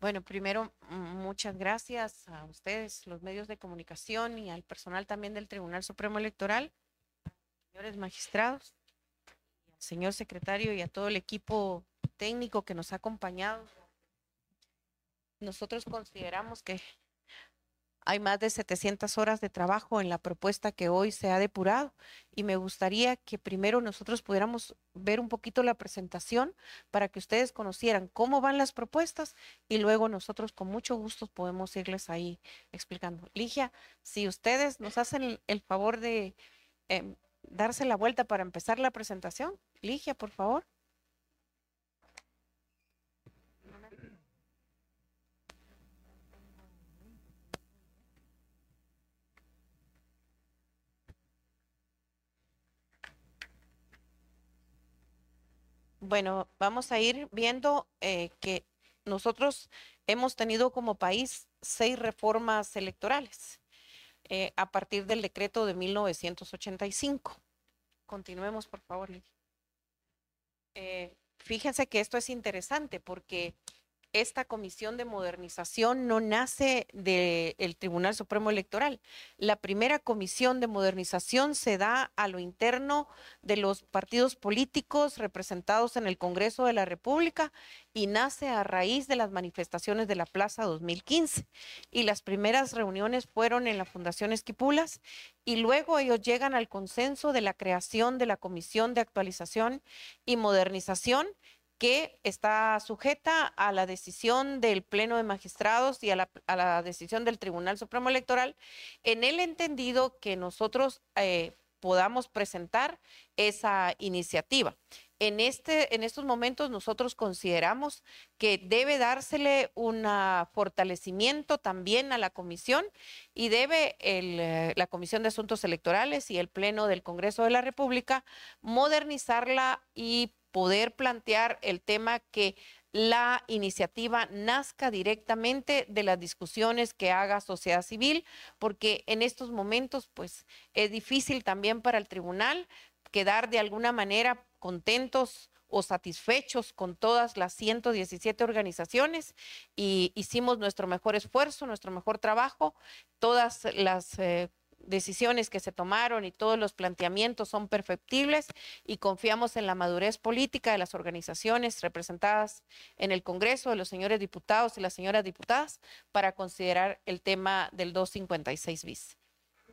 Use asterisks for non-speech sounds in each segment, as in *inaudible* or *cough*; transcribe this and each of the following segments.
Bueno, primero, muchas gracias a ustedes, los medios de comunicación y al personal también del Tribunal Supremo Electoral, señores magistrados, señor secretario y a todo el equipo técnico que nos ha acompañado. Nosotros consideramos que hay más de 700 horas de trabajo en la propuesta que hoy se ha depurado y me gustaría que primero nosotros pudiéramos ver un poquito la presentación para que ustedes conocieran cómo van las propuestas y luego nosotros con mucho gusto podemos irles ahí explicando. Ligia, si ustedes nos hacen el favor de em, darse la vuelta para empezar la presentación, Ligia, por favor. bueno, vamos a ir viendo eh, que nosotros hemos tenido como país seis reformas electorales eh, a partir del decreto de 1985. Continuemos, por favor, eh, fíjense que esto es interesante porque esta comisión de modernización no nace del Tribunal Supremo Electoral. La primera comisión de modernización se da a lo interno de los partidos políticos representados en el Congreso de la República y nace a raíz de las manifestaciones de la Plaza 2015. Y las primeras reuniones fueron en la Fundación Esquipulas y luego ellos llegan al consenso de la creación de la Comisión de Actualización y Modernización que está sujeta a la decisión del Pleno de Magistrados y a la, decisión del Tribunal Supremo Electoral, en el entendido que nosotros eh, podamos presentar esa iniciativa. En, este, en estos momentos nosotros consideramos que debe dársele un fortalecimiento también a la comisión y debe eh, la Comisión de Asuntos Electorales y el Pleno del Congreso de la República modernizarla y poder plantear el tema que la iniciativa nazca directamente de las discusiones que haga sociedad civil, porque en estos momentos pues es difícil también para el tribunal quedar de alguna manera contentos o satisfechos con todas las 117 organizaciones y hicimos nuestro mejor esfuerzo, nuestro mejor trabajo. Todas las eh, decisiones que se tomaron y todos los planteamientos son perfectibles y confiamos en la madurez política de las organizaciones representadas en el Congreso, de los señores diputados y las señoras diputadas, para considerar el tema del 256 bis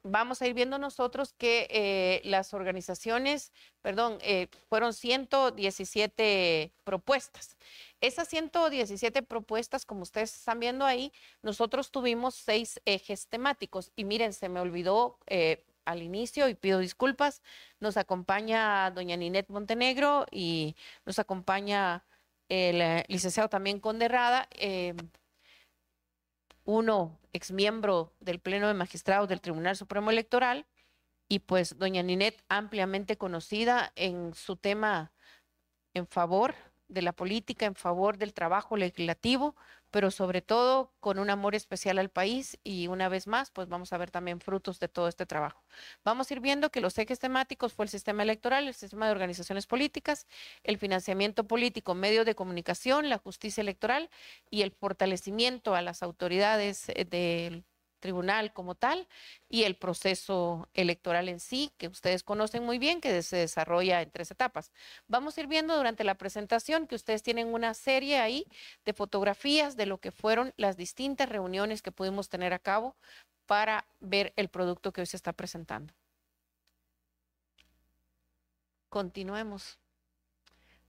vamos a ir viendo nosotros que eh, las organizaciones, perdón, eh, fueron 117 propuestas. Esas 117 propuestas, como ustedes están viendo ahí, nosotros tuvimos seis ejes temáticos. Y miren, se me olvidó eh, al inicio y pido disculpas. Nos acompaña doña Ninette Montenegro y nos acompaña el licenciado también Conderrada. Em, uno exmiembro del Pleno de Magistrados del Tribunal Supremo Electoral, y pues doña Ninet ampliamente conocida en su tema en favor de la política, en favor del trabajo legislativo, pero sobre todo con un amor especial al país y una vez más, pues vamos a ver también frutos de todo este trabajo. Vamos a ir viendo que los ejes temáticos fue el sistema electoral, el sistema de organizaciones políticas, el financiamiento político, medios de comunicación, la justicia electoral y el fortalecimiento a las autoridades eh, del tribunal como tal y el proceso electoral en sí, que ustedes conocen muy bien, que se desarrolla en tres etapas. Vamos a ir viendo durante la presentación que ustedes tienen una serie ahí de fotografías de lo que fueron las distintas reuniones que pudimos tener a cabo para ver el producto que hoy se está presentando. Continuemos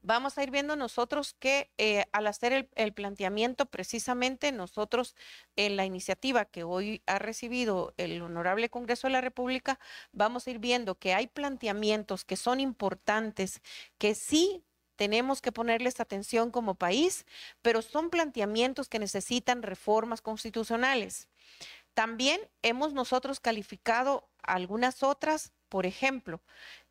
vamos a ir viendo nosotros que eh, al hacer el, el, planteamiento, precisamente nosotros en la iniciativa que hoy ha recibido el Honorable Congreso de la República, vamos a ir viendo que hay planteamientos que son importantes, que sí tenemos que ponerles atención como país, pero son planteamientos que necesitan reformas constitucionales. También hemos nosotros calificado algunas otras, por ejemplo,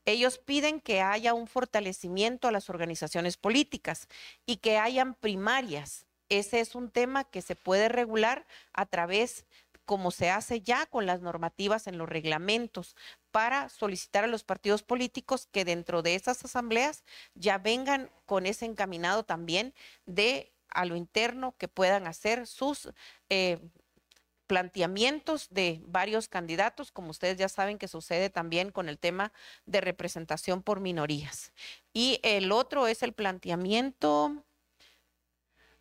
ellos piden que haya un fortalecimiento a las organizaciones políticas y que hayan primarias. Ese es un tema que se puede regular a través como se hace ya con las normativas en los reglamentos, para solicitar a los partidos políticos que dentro de esas asambleas ya vengan con ese encaminado también de a lo interno que puedan hacer sus eh, planteamientos de varios candidatos, como ustedes ya saben que sucede también con el tema de representación por minorías. Y el otro es el planteamiento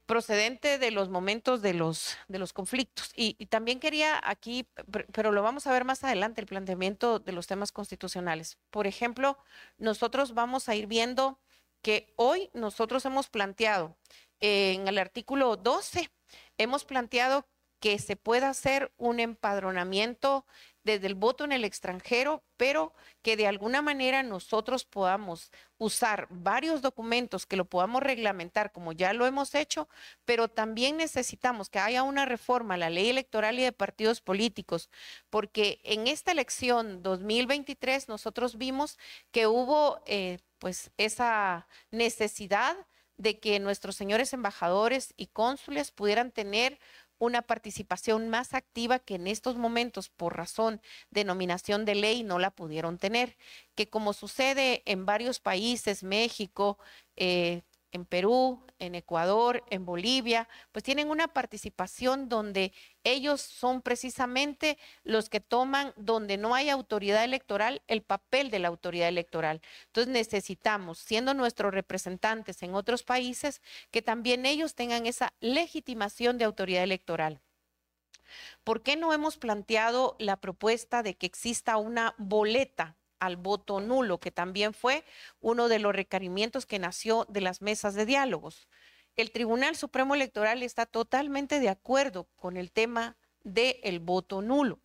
procedente de los momentos de los, de los conflictos. Y, y, también quería aquí, pero lo vamos a ver más adelante, el planteamiento de los temas constitucionales. Por ejemplo, nosotros vamos a ir viendo que hoy nosotros hemos planteado eh, en el artículo 12, hemos planteado que se pueda hacer un empadronamiento desde el voto en el extranjero, pero que de alguna manera nosotros podamos usar varios documentos que lo podamos reglamentar como ya lo hemos hecho, pero también necesitamos que haya una reforma a la ley electoral y de partidos políticos, porque en esta elección 2023 nosotros vimos que hubo eh, pues esa necesidad de que nuestros señores embajadores y cónsules pudieran tener una participación más activa que en estos momentos, por razón de nominación de ley, no la pudieron tener. Que como sucede en varios países, México, eh, en Perú, en Ecuador, en Bolivia, pues tienen una participación donde ellos son precisamente los que toman, donde no hay autoridad electoral, el papel de la autoridad electoral. Entonces necesitamos, siendo nuestros representantes en otros países, que también ellos tengan esa legitimación de autoridad electoral. ¿Por qué no hemos planteado la propuesta de que exista una boleta al voto nulo, que también fue uno de los requerimientos que nació de las mesas de diálogos. El Tribunal Supremo Electoral está totalmente de acuerdo con el tema del voto nulo,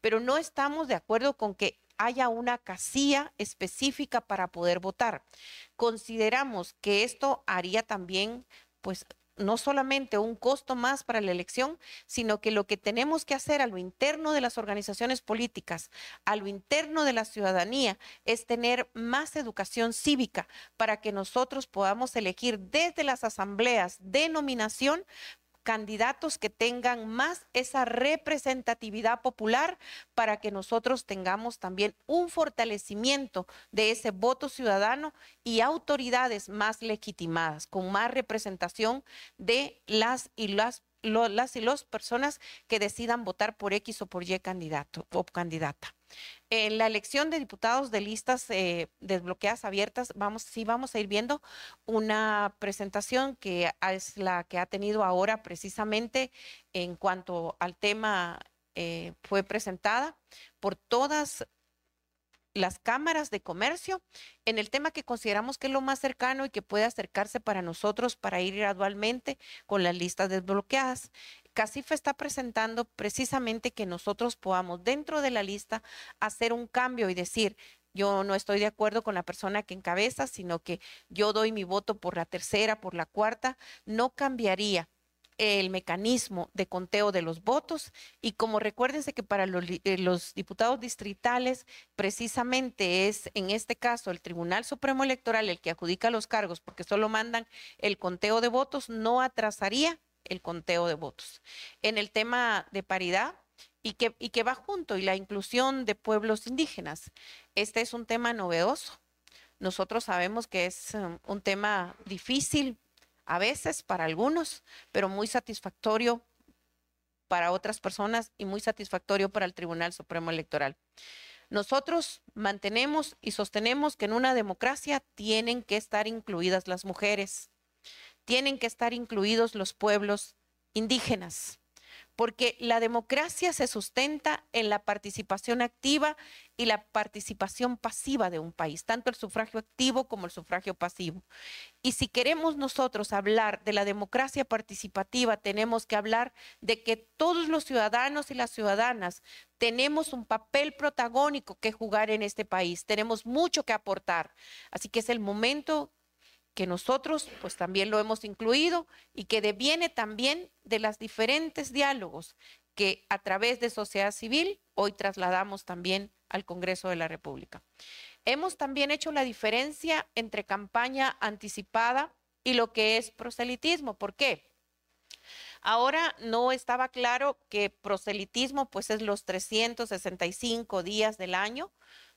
pero no estamos de acuerdo con que haya una casilla específica para poder votar. Consideramos que esto haría también pues no solamente un costo más para la elección, sino que lo que tenemos que hacer a lo interno de las organizaciones políticas, a lo interno de la ciudadanía, es tener más educación cívica para que nosotros podamos elegir desde las asambleas de nominación candidatos que tengan más esa representatividad popular para que nosotros tengamos también un fortalecimiento de ese voto ciudadano y autoridades más legitimadas, con más representación de las y las las y los personas que decidan votar por X o por Y candidato o candidata. En la elección de diputados de listas eh, desbloqueadas abiertas, vamos, sí vamos a ir viendo una presentación que es la que ha tenido ahora precisamente en cuanto al tema eh, fue presentada por todas las cámaras de comercio en el tema que consideramos que es lo más cercano y que puede acercarse para nosotros para ir gradualmente con las listas desbloqueadas. CACIFE está presentando precisamente que nosotros podamos dentro de la lista hacer un cambio y decir, yo no estoy de acuerdo con la persona que encabeza, sino que yo doy mi voto por la tercera, por la cuarta, no cambiaría el mecanismo de conteo de los votos y como recuérdense que para eh, los, diputados distritales precisamente es en este caso el Tribunal Supremo Electoral el que adjudica los cargos porque solo mandan el conteo de votos, no atrasaría el conteo de votos. En el tema de paridad y que, y que va junto y la inclusión de pueblos indígenas, este es un tema novedoso. Nosotros sabemos que es um, un tema difícil, a veces para algunos, pero muy satisfactorio para otras personas y muy satisfactorio para el Tribunal Supremo Electoral. Nosotros mantenemos y sostenemos que en una democracia tienen que estar incluidas las mujeres, tienen que estar incluidos los pueblos indígenas, porque la democracia se sustenta en la participación activa y la participación pasiva de un país, tanto el sufragio activo como el sufragio pasivo. Y si queremos nosotros hablar de la democracia participativa, tenemos que hablar de que todos los ciudadanos y las ciudadanas tenemos un papel protagónico que jugar en este país, tenemos mucho que aportar. Así que es el momento que nosotros pues también lo hemos incluido y que deviene también de los diferentes diálogos que a través de sociedad civil hoy trasladamos también al Congreso de la República. Hemos también hecho la diferencia entre campaña anticipada y lo que es proselitismo. ¿Por qué? Ahora no estaba claro que proselitismo pues es los 365 días del año.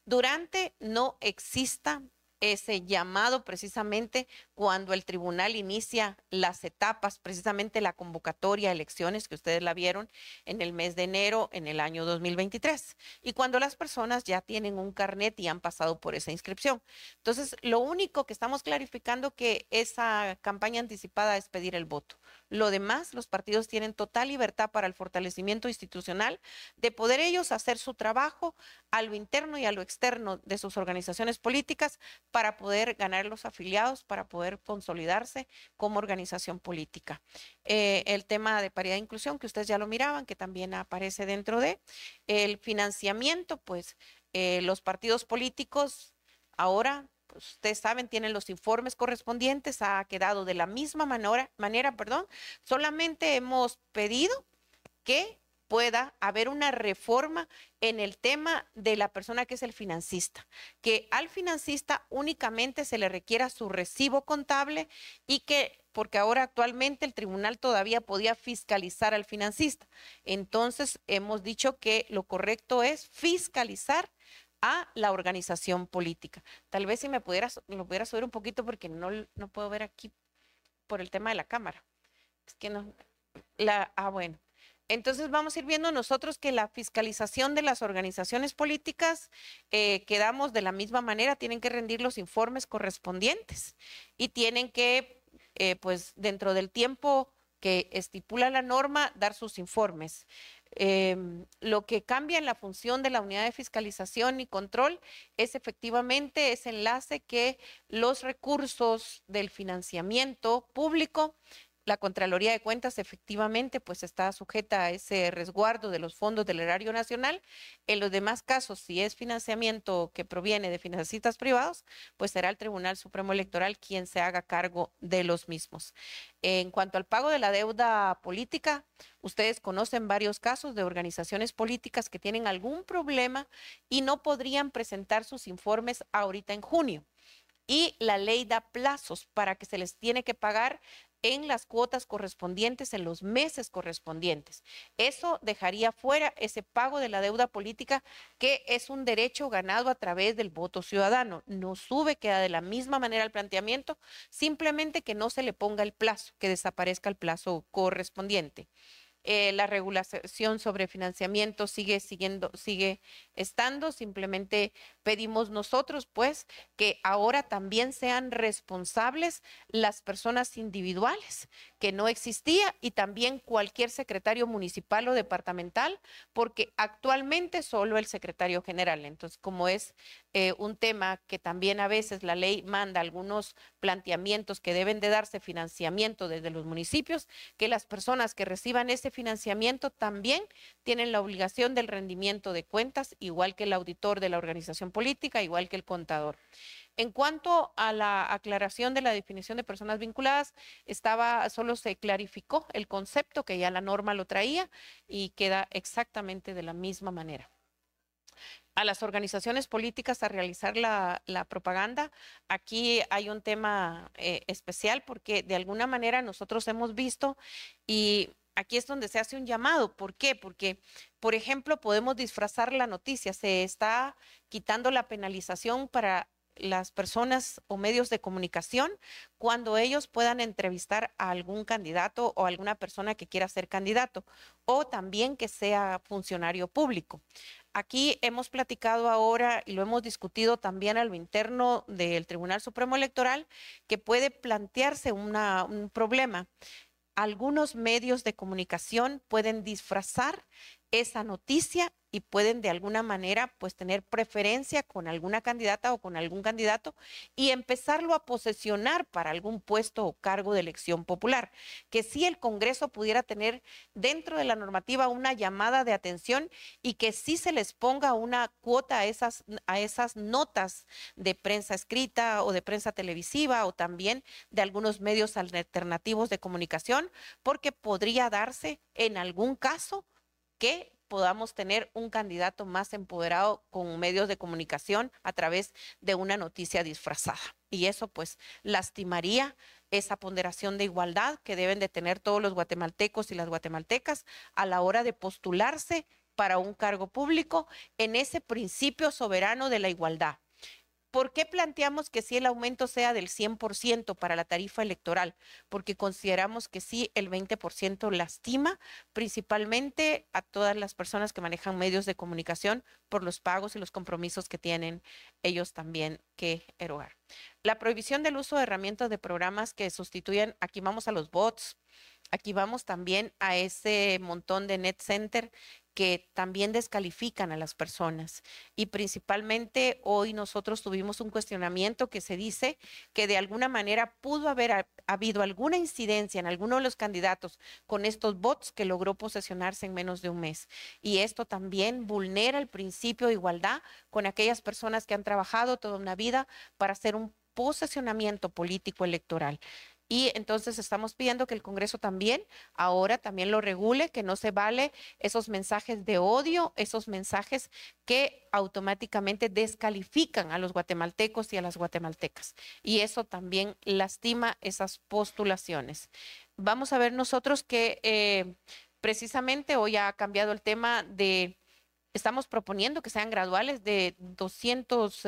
Durante no exista ese llamado precisamente cuando el tribunal inicia las etapas, precisamente la convocatoria a elecciones que ustedes la vieron en el mes de enero en el año 2023 y cuando las personas ya tienen un carnet y han pasado por esa inscripción. Entonces, lo único que estamos clarificando que esa campaña anticipada es pedir el voto. Lo demás, los partidos tienen total libertad para el fortalecimiento institucional de poder ellos hacer su trabajo a lo interno y a lo externo de sus organizaciones políticas para poder ganar los afiliados, para poder consolidarse como organización política. Eh, el tema de paridad e inclusión, que ustedes ya lo miraban, que también aparece dentro de el financiamiento, pues eh, los partidos políticos ahora pues, ustedes saben, tienen los informes correspondientes, ha quedado de la misma manera, manera perdón. solamente hemos pedido que pueda haber una reforma en el tema de la persona que es el financista, que al financista únicamente se le requiera su recibo contable y que porque ahora actualmente el tribunal todavía podía fiscalizar al financista. Entonces hemos dicho que lo correcto es fiscalizar a la organización política. Tal vez si me pudieras, lo pudiera subir un poquito porque no, no puedo ver aquí por el tema de la cámara. Es que no. La, ah, bueno. Entonces vamos a ir viendo nosotros que la fiscalización de las organizaciones políticas eh, quedamos de la misma manera, tienen que rendir los informes correspondientes y tienen que, eh, pues dentro del tiempo que estipula la norma, dar sus informes. Em, lo que cambia en la función de la unidad de fiscalización y control es efectivamente ese enlace que los recursos del financiamiento público la Contraloría de Cuentas efectivamente pues está sujeta a ese resguardo de los fondos del erario nacional. En los demás casos, si es financiamiento que proviene de financistas privados, pues será el Tribunal Supremo Electoral quien se haga cargo de los mismos. En cuanto al pago de la deuda política, ustedes conocen varios casos de organizaciones políticas que tienen algún problema y no podrían presentar sus informes ahorita en junio y la ley da plazos para que se les tiene que pagar en las cuotas correspondientes, en los meses correspondientes. Eso dejaría fuera ese pago de la deuda política que es un derecho ganado a través del voto ciudadano. No sube, queda de la misma manera el planteamiento, simplemente que no se le ponga el plazo, que desaparezca el plazo correspondiente. Eh, la regulación sobre financiamiento sigue siguiendo, sigue estando, simplemente Pedimos nosotros, pues, que ahora también sean responsables las personas individuales, que no existía, y también cualquier secretario municipal o departamental, porque actualmente solo el secretario general. Entonces, como es eh, un tema que también a veces la ley manda algunos planteamientos que deben de darse financiamiento desde los municipios, que las personas que reciban ese financiamiento también tienen la obligación del rendimiento de cuentas, igual que el auditor de la organización política, igual que el contador. En cuanto a la aclaración de la definición de personas vinculadas, estaba, solo se clarificó el concepto que ya la norma lo traía y queda exactamente de la misma manera a las organizaciones políticas a realizar la, propaganda. Aquí hay un tema eh, especial porque de alguna manera nosotros hemos visto y aquí es donde se hace un llamado. ¿Por qué? Porque, por ejemplo, podemos disfrazar la noticia. Se está quitando la penalización para las personas o medios de comunicación cuando ellos puedan entrevistar a algún candidato o alguna persona que quiera ser candidato o también que sea funcionario público. Aquí hemos platicado ahora y lo hemos discutido también a lo interno del Tribunal Supremo Electoral que puede plantearse un problema algunos medios de comunicación pueden disfrazar esa noticia y pueden de alguna manera pues tener preferencia con alguna candidata o con algún candidato y empezarlo a posesionar para algún puesto o cargo de elección popular. Que sí el Congreso pudiera tener dentro de la normativa una llamada de atención y que sí se les ponga una cuota a esas, a esas notas de prensa escrita o de prensa televisiva o también de algunos medios alternativos de comunicación, porque podría darse en algún caso que podamos tener un candidato más empoderado con medios de comunicación a través de una noticia disfrazada. Y eso pues lastimaría esa ponderación de igualdad que deben de tener todos los guatemaltecos y las guatemaltecas a la hora de postularse para un cargo público en ese principio soberano de la igualdad ¿Por qué planteamos que si el aumento sea del 100% para la tarifa electoral? Porque consideramos que sí el 20% lastima principalmente a todas las personas que manejan medios de comunicación por los pagos y los compromisos que tienen ellos también que erogar. La prohibición del uso de herramientas de programas que sustituyen, aquí vamos a los bots, aquí vamos también a ese montón de net center que también descalifican a las personas. Y principalmente hoy nosotros tuvimos un cuestionamiento que se dice que de alguna manera pudo haber habido alguna incidencia en alguno de los candidatos con estos bots que logró posesionarse en menos de un mes. Y esto también vulnera el principio de igualdad con aquellas personas que han trabajado toda una vida para hacer un posesionamiento político electoral y entonces estamos pidiendo que el Congreso también ahora también lo regule, que no se vale esos mensajes de odio, esos mensajes que automáticamente descalifican a los guatemaltecos y a las guatemaltecas. Y eso también lastima esas postulaciones. Vamos a ver nosotros que eh, precisamente hoy ha cambiado el tema de estamos proponiendo que sean graduales de 200,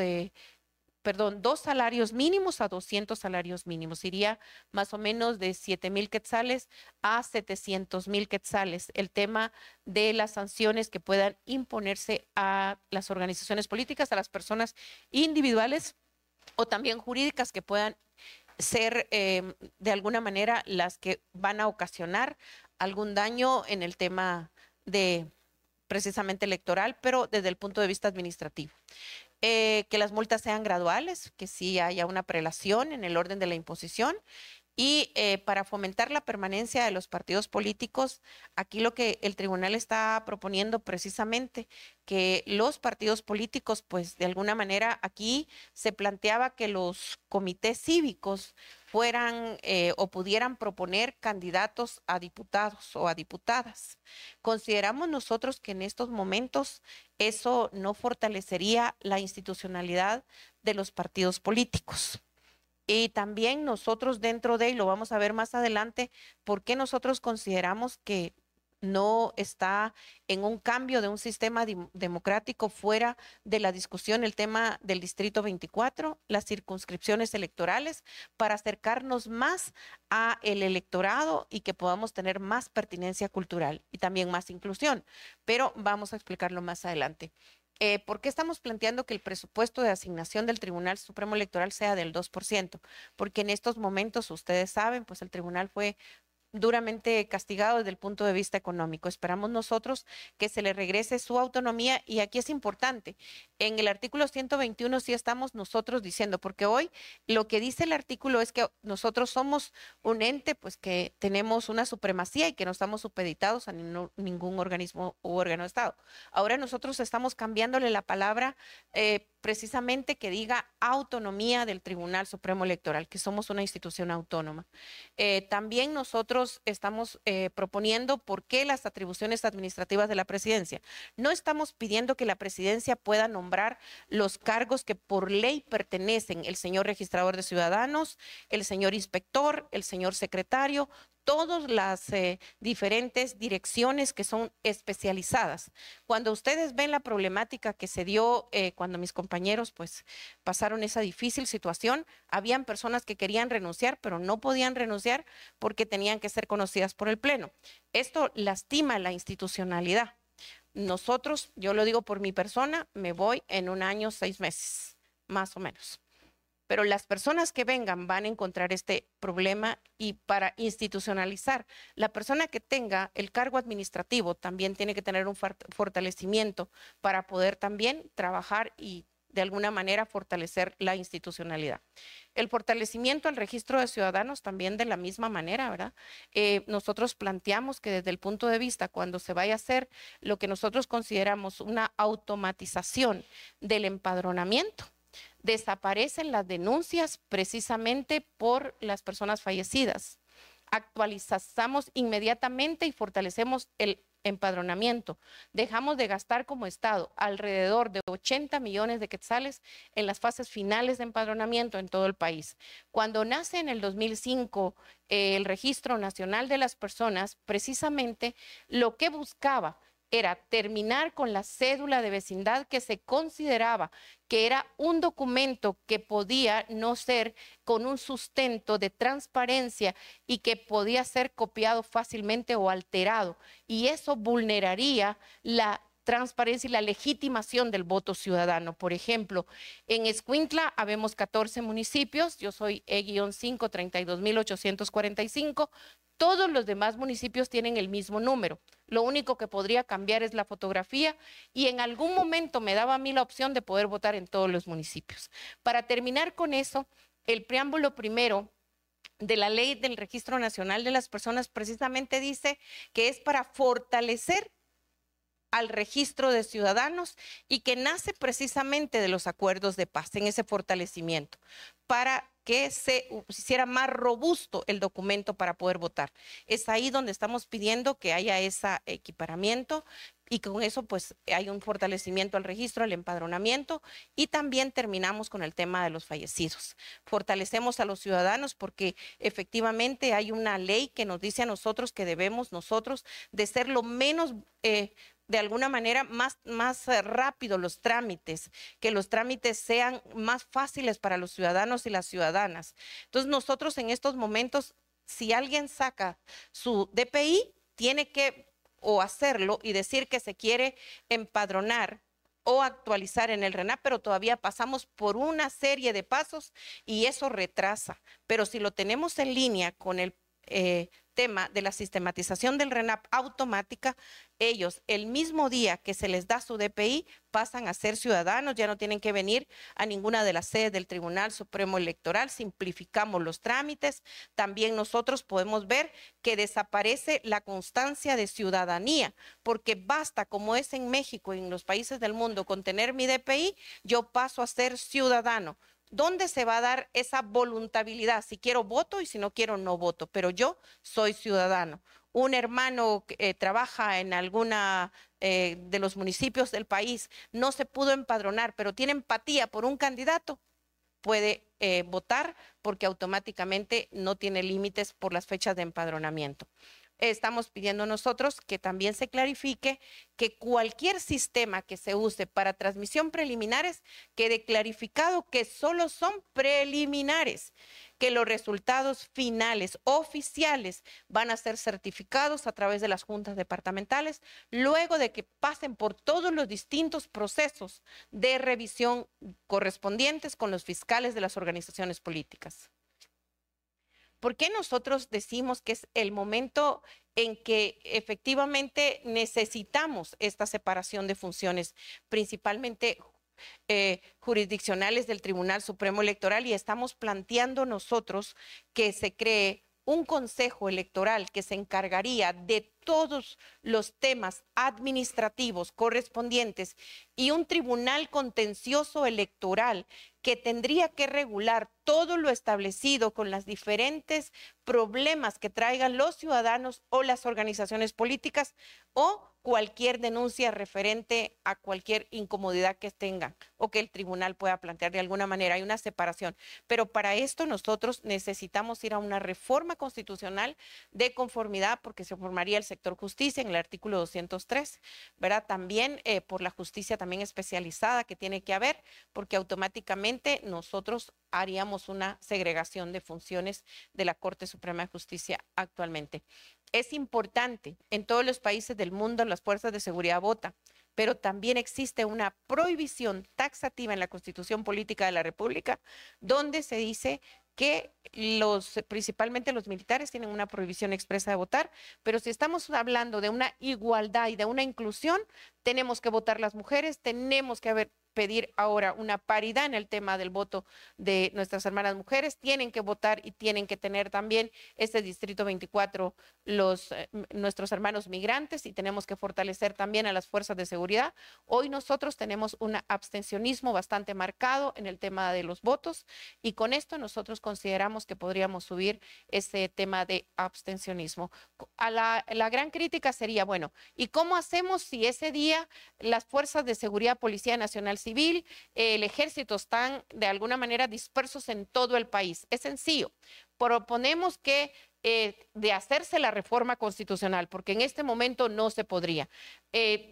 perdón, dos salarios mínimos a 200 salarios mínimos. Iría más o menos de 7 mil quetzales a 700 mil quetzales. El tema de las sanciones que puedan imponerse a las organizaciones políticas, a las personas individuales o también jurídicas que puedan ser em, de alguna manera las que van a ocasionar algún daño en el tema de precisamente electoral, pero desde el punto de vista administrativo. Eh, que las multas sean graduales, que sí haya una prelación en el orden de la imposición y eh, para fomentar la permanencia de los partidos políticos, aquí lo que el tribunal está proponiendo precisamente, que los partidos políticos, pues de alguna manera aquí se planteaba que los comités cívicos fueran eh, o pudieran proponer candidatos a diputados o a diputadas. Consideramos nosotros que en estos momentos eso no fortalecería la institucionalidad de los partidos políticos. Y también nosotros dentro de, y lo vamos a ver más adelante, por qué nosotros consideramos que no está en un cambio de un sistema democrático fuera de la discusión el tema del Distrito 24, las circunscripciones electorales, para acercarnos más a el electorado y que podamos tener más pertinencia cultural y también más inclusión. Pero vamos a explicarlo más adelante. Eh, ¿por qué estamos planteando que el presupuesto de asignación del Tribunal Supremo Electoral sea del 2%? Porque en estos momentos, ustedes saben, pues el tribunal fue duramente castigado desde el punto de vista económico. Esperamos nosotros que se le regrese su autonomía y aquí es importante, en el artículo 121 sí estamos nosotros diciendo, porque hoy lo que dice el artículo es que nosotros somos un ente pues que tenemos una supremacía y que no estamos supeditados a ningún, organismo u órgano de Estado. Ahora nosotros estamos cambiándole la palabra eh, precisamente que diga autonomía del Tribunal Supremo Electoral, que somos una institución autónoma. Eh, también nosotros estamos eh, proponiendo por qué las atribuciones administrativas de la presidencia. No estamos pidiendo que la presidencia pueda nombrar los cargos que por ley pertenecen el señor registrador de ciudadanos, el señor inspector, el señor secretario, todas las eh, diferentes direcciones que son especializadas. Cuando ustedes ven la problemática que se dio eh, cuando mis compañeros pues pasaron esa difícil situación, habían personas que querían renunciar, pero no podían renunciar porque tenían que ser conocidas por el Pleno. Esto lastima la institucionalidad. Nosotros, yo lo digo por mi persona, me voy en un año, seis meses, más o menos pero las personas que vengan van a encontrar este problema y para institucionalizar, la persona que tenga el cargo administrativo también tiene que tener un fortalecimiento para poder también trabajar y de alguna manera fortalecer la institucionalidad. El fortalecimiento al registro de ciudadanos también de la misma manera, ¿verdad? Eh, nosotros planteamos que desde el punto de vista, cuando se vaya a hacer lo que nosotros consideramos una automatización del empadronamiento, desaparecen las denuncias precisamente por las personas fallecidas. Actualizamos inmediatamente y fortalecemos el empadronamiento. Dejamos de gastar como Estado alrededor de 80 millones de quetzales en las fases finales de empadronamiento en todo el país. Cuando nace en el 2005 eh, el Registro Nacional de las Personas, precisamente lo que buscaba era terminar con la cédula de vecindad que se consideraba que era un documento que podía no ser con un sustento de transparencia y que podía ser copiado fácilmente o alterado. Y eso vulneraría la transparencia y la legitimación del voto ciudadano. Por ejemplo, en Escuintla habemos 14 municipios, yo soy E-5, 32.845, todos los demás municipios tienen el mismo número. Lo único que podría cambiar es la fotografía y en algún momento me daba a mí la opción de poder votar en todos los municipios. Para terminar con eso, el preámbulo primero de la ley del Registro Nacional de las Personas precisamente dice que es para fortalecer al registro de ciudadanos y que nace precisamente de los acuerdos de paz, en ese fortalecimiento, para que se hiciera más robusto el documento para poder votar. Es ahí donde estamos pidiendo que haya ese equiparamiento y con eso pues hay un fortalecimiento al registro, al empadronamiento y también terminamos con el tema de los fallecidos. Fortalecemos a los ciudadanos porque efectivamente hay una ley que nos dice a nosotros que debemos nosotros de ser lo menos... Eh, de alguna manera más, más eh, rápido los trámites, que los trámites sean más fáciles para los ciudadanos y las ciudadanas. Entonces nosotros en estos momentos, si alguien saca su DPI, tiene que o hacerlo y decir que se quiere empadronar o actualizar en el RENAP, pero todavía pasamos por una serie de pasos y eso retrasa. Pero si lo tenemos en línea con el eh, tema de la sistematización del RENAP automática, ellos el mismo día que se les da su DPI pasan a ser ciudadanos, ya no tienen que venir a ninguna de las sedes del Tribunal Supremo Electoral, simplificamos los trámites, también nosotros podemos ver que desaparece la constancia de ciudadanía, porque basta, como es en México y en los países del mundo, con tener mi DPI, yo paso a ser ciudadano. ¿Dónde se va a dar esa voluntabilidad? Si quiero voto y si no quiero no voto, pero yo soy ciudadano un hermano que eh, trabaja en alguna eh, de los municipios del país, no se pudo empadronar, pero tiene empatía por un candidato, puede eh, votar porque automáticamente no tiene límites por las fechas de empadronamiento estamos pidiendo nosotros que también se clarifique que cualquier sistema que se use para transmisión preliminares quede clarificado que solo son preliminares, que los resultados finales oficiales van a ser certificados a través de las juntas departamentales luego de que pasen por todos los distintos procesos de revisión correspondientes con los fiscales de las organizaciones políticas. ¿Por qué nosotros decimos que es el momento en que efectivamente necesitamos esta separación de funciones, principalmente eh, jurisdiccionales del Tribunal Supremo Electoral, y estamos planteando nosotros que se cree un consejo electoral que se encargaría de todos los temas administrativos correspondientes y un tribunal contencioso electoral que tendría que regular todo lo establecido con los diferentes problemas que traigan los ciudadanos o las organizaciones políticas o cualquier denuncia referente a cualquier incomodidad que tengan o que el tribunal pueda plantear de alguna manera. Hay una separación. Pero para esto nosotros necesitamos ir a una reforma constitucional de conformidad porque se formaría el sector justicia en el artículo 203, ¿verdad? También eh, por la justicia también especializada que tiene que haber porque automáticamente nosotros haríamos una segregación de funciones de la Corte Suprema de Justicia actualmente es importante. En todos los países del mundo las fuerzas de seguridad votan, pero también existe una prohibición taxativa en la Constitución Política de la República donde se dice que los principalmente los militares tienen una prohibición expresa de votar, pero si estamos hablando de una igualdad y de una inclusión, tenemos que votar las mujeres, tenemos que haber pedir ahora una paridad en el tema del voto de nuestras hermanas mujeres. Tienen que votar y tienen que tener también este distrito 24 los eh, nuestros hermanos migrantes y tenemos que fortalecer también a las fuerzas de seguridad. Hoy nosotros tenemos un abstencionismo bastante marcado en el tema de los votos y con esto nosotros consideramos que podríamos subir ese tema de abstencionismo. A la, la gran crítica sería, bueno, ¿y cómo hacemos si ese día las fuerzas de seguridad, Policía Nacional Civil, eh, el ejército están de alguna manera dispersos en todo el país. Es sencillo. Proponemos que eh, de hacerse la reforma constitucional, porque en este momento no se podría.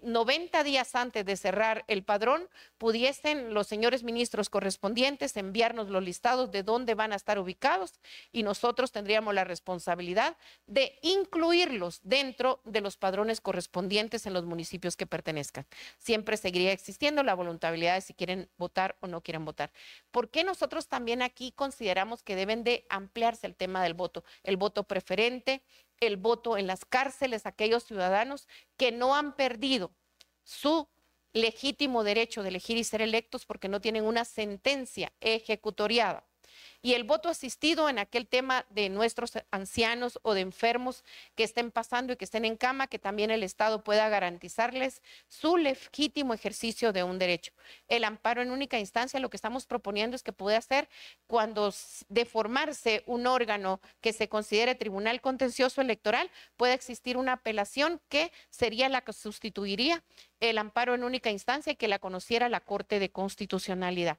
90 eh, días antes de cerrar el padrón, pudiesen los señores ministros correspondientes enviarnos los listados de dónde van a estar ubicados y nosotros tendríamos la responsabilidad de incluirlos dentro de los padrones correspondientes en los municipios que pertenezcan. Siempre seguiría existiendo la voluntabilidad de si quieren votar o no quieren votar. ¿Por qué nosotros también aquí consideramos que deben de ampliarse el tema del voto? El voto preferente, el voto en las cárceles, aquellos ciudadanos que no han perdido su legítimo derecho de elegir y ser electos porque no tienen una sentencia ejecutoriada y el voto asistido en aquel tema de nuestros ancianos o de enfermos que estén pasando y que estén en cama, que también el Estado pueda garantizarles su legítimo ejercicio de un derecho. El amparo en única instancia lo que estamos proponiendo es que pueda ser cuando deformarse un órgano que se considere tribunal contencioso electoral, pueda existir una apelación que sería la que sustituiría el amparo en única instancia y que la conociera la Corte de Constitucionalidad.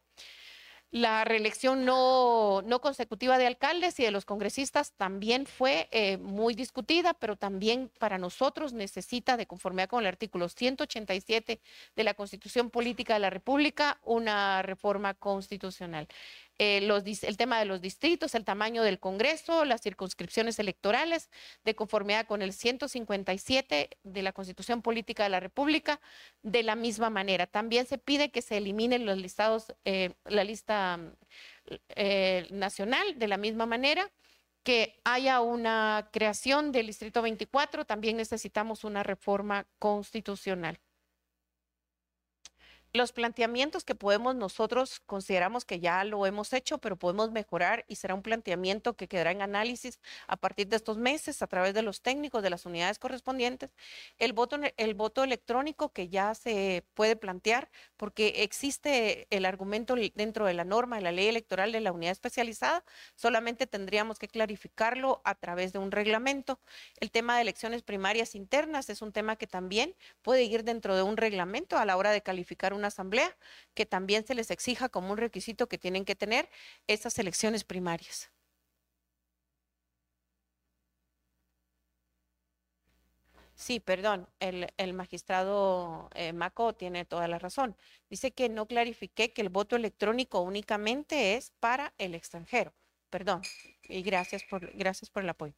La reelección no, consecutiva de alcaldes y de los congresistas también fue eh, muy discutida, pero también para nosotros necesita, de conformidad con el artículo 187 de la Constitución Política de la República, una reforma constitucional. Eh, el tema de los distritos, el tamaño del Congreso, las circunscripciones electorales, de conformidad con el 157 de la Constitución Política de la República, de la misma manera. También se pide que se eliminen los listados, eh, la lista eh, nacional, de la misma manera que haya una creación del Distrito 24, también necesitamos una reforma constitucional los planteamientos que podemos nosotros consideramos que ya lo hemos hecho, pero podemos mejorar y será un planteamiento que quedará en análisis a partir de estos meses a través de los técnicos de las unidades correspondientes. El voto, el voto electrónico que ya se puede plantear porque existe el argumento dentro de la norma de la ley electoral de la unidad especializada, solamente tendríamos que clarificarlo a través de un reglamento. El tema de elecciones primarias internas es un tema que también puede ir dentro de un reglamento a la hora de calificar un asamblea, que también se les exija como un requisito que tienen que tener esas elecciones primarias. Sí, perdón, el, magistrado eh, Maco tiene toda la razón. Dice que no clarifiqué que el voto electrónico únicamente es para el extranjero. Perdón, y gracias por, gracias por el apoyo.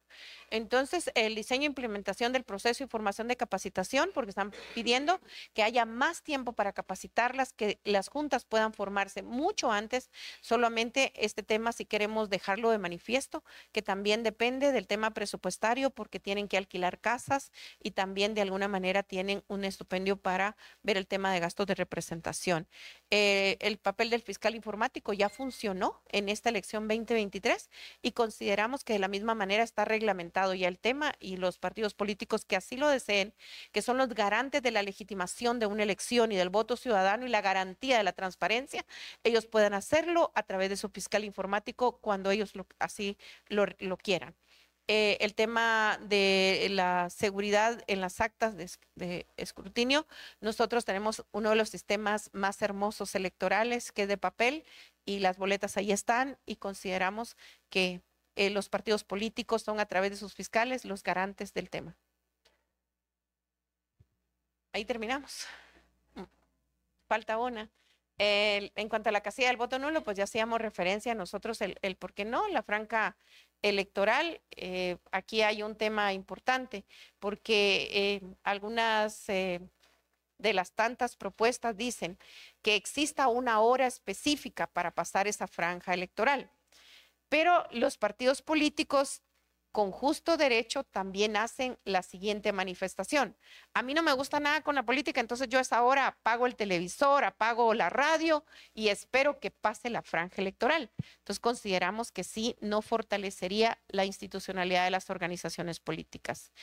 Entonces, el diseño e implementación del proceso y formación de capacitación, porque están pidiendo que haya más tiempo para capacitarlas, que las juntas puedan formarse mucho antes. Solamente este tema, si queremos dejarlo de manifiesto, que también depende del tema presupuestario, porque tienen que alquilar casas y también de alguna manera tienen un estupendio para ver el tema de gastos de representación. Eh, el papel del fiscal informático ya funcionó en esta elección 2023 y con consideramos que de la misma manera está reglamentado ya el tema y los partidos políticos que así lo deseen, que son los garantes de la legitimación de una elección y del voto ciudadano y la garantía de la transparencia, ellos puedan hacerlo a través de su fiscal informático cuando ellos así lo, quieran. Eh, el tema de la seguridad en las actas de, de, escrutinio. Nosotros tenemos uno de los sistemas más hermosos electorales que es de papel y las boletas ahí están y consideramos que eh, los partidos políticos son a través de sus fiscales los garantes del tema. Ahí terminamos. Falta una. en cuanto a la casilla del voto nulo, pues ya hacíamos referencia a nosotros el, por qué no, la franja electoral. Eh, aquí hay un tema importante, porque eh, algunas de las tantas propuestas dicen que exista una hora específica para pasar esa franja electoral. Pero los partidos políticos con justo derecho también hacen la siguiente manifestación. A mí no me gusta nada con la política, entonces yo a esa hora apago el televisor, apago la radio y espero que pase la franja electoral. Entonces consideramos que sí, no fortalecería la institucionalidad de las organizaciones políticas.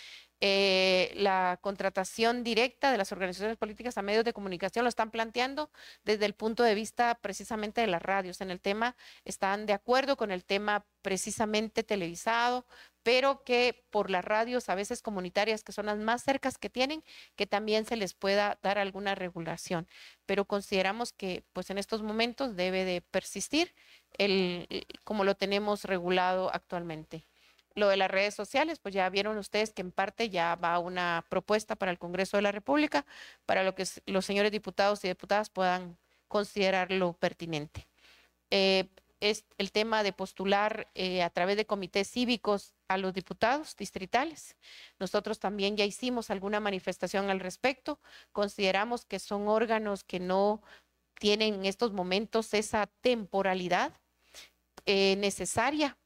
Eh, la contratación directa de las organizaciones políticas a medios de comunicación, lo están planteando desde el punto de vista precisamente de las radios. En el tema están de acuerdo con el tema precisamente televisado, pero que por las radios a veces comunitarias, que son las más cercas que tienen, que también se les pueda dar alguna regulación. Pero consideramos que pues en estos momentos debe de persistir el, como lo tenemos regulado actualmente. Lo de las redes sociales, pues ya vieron ustedes que en parte ya va una propuesta para el Congreso de la República, para lo que los señores diputados y diputadas puedan considerarlo pertinente. Eh, es el tema de postular eh, a través de comités cívicos a los diputados distritales. Nosotros también ya hicimos alguna manifestación al respecto. Consideramos que son órganos que no tienen en estos momentos esa temporalidad eh, necesaria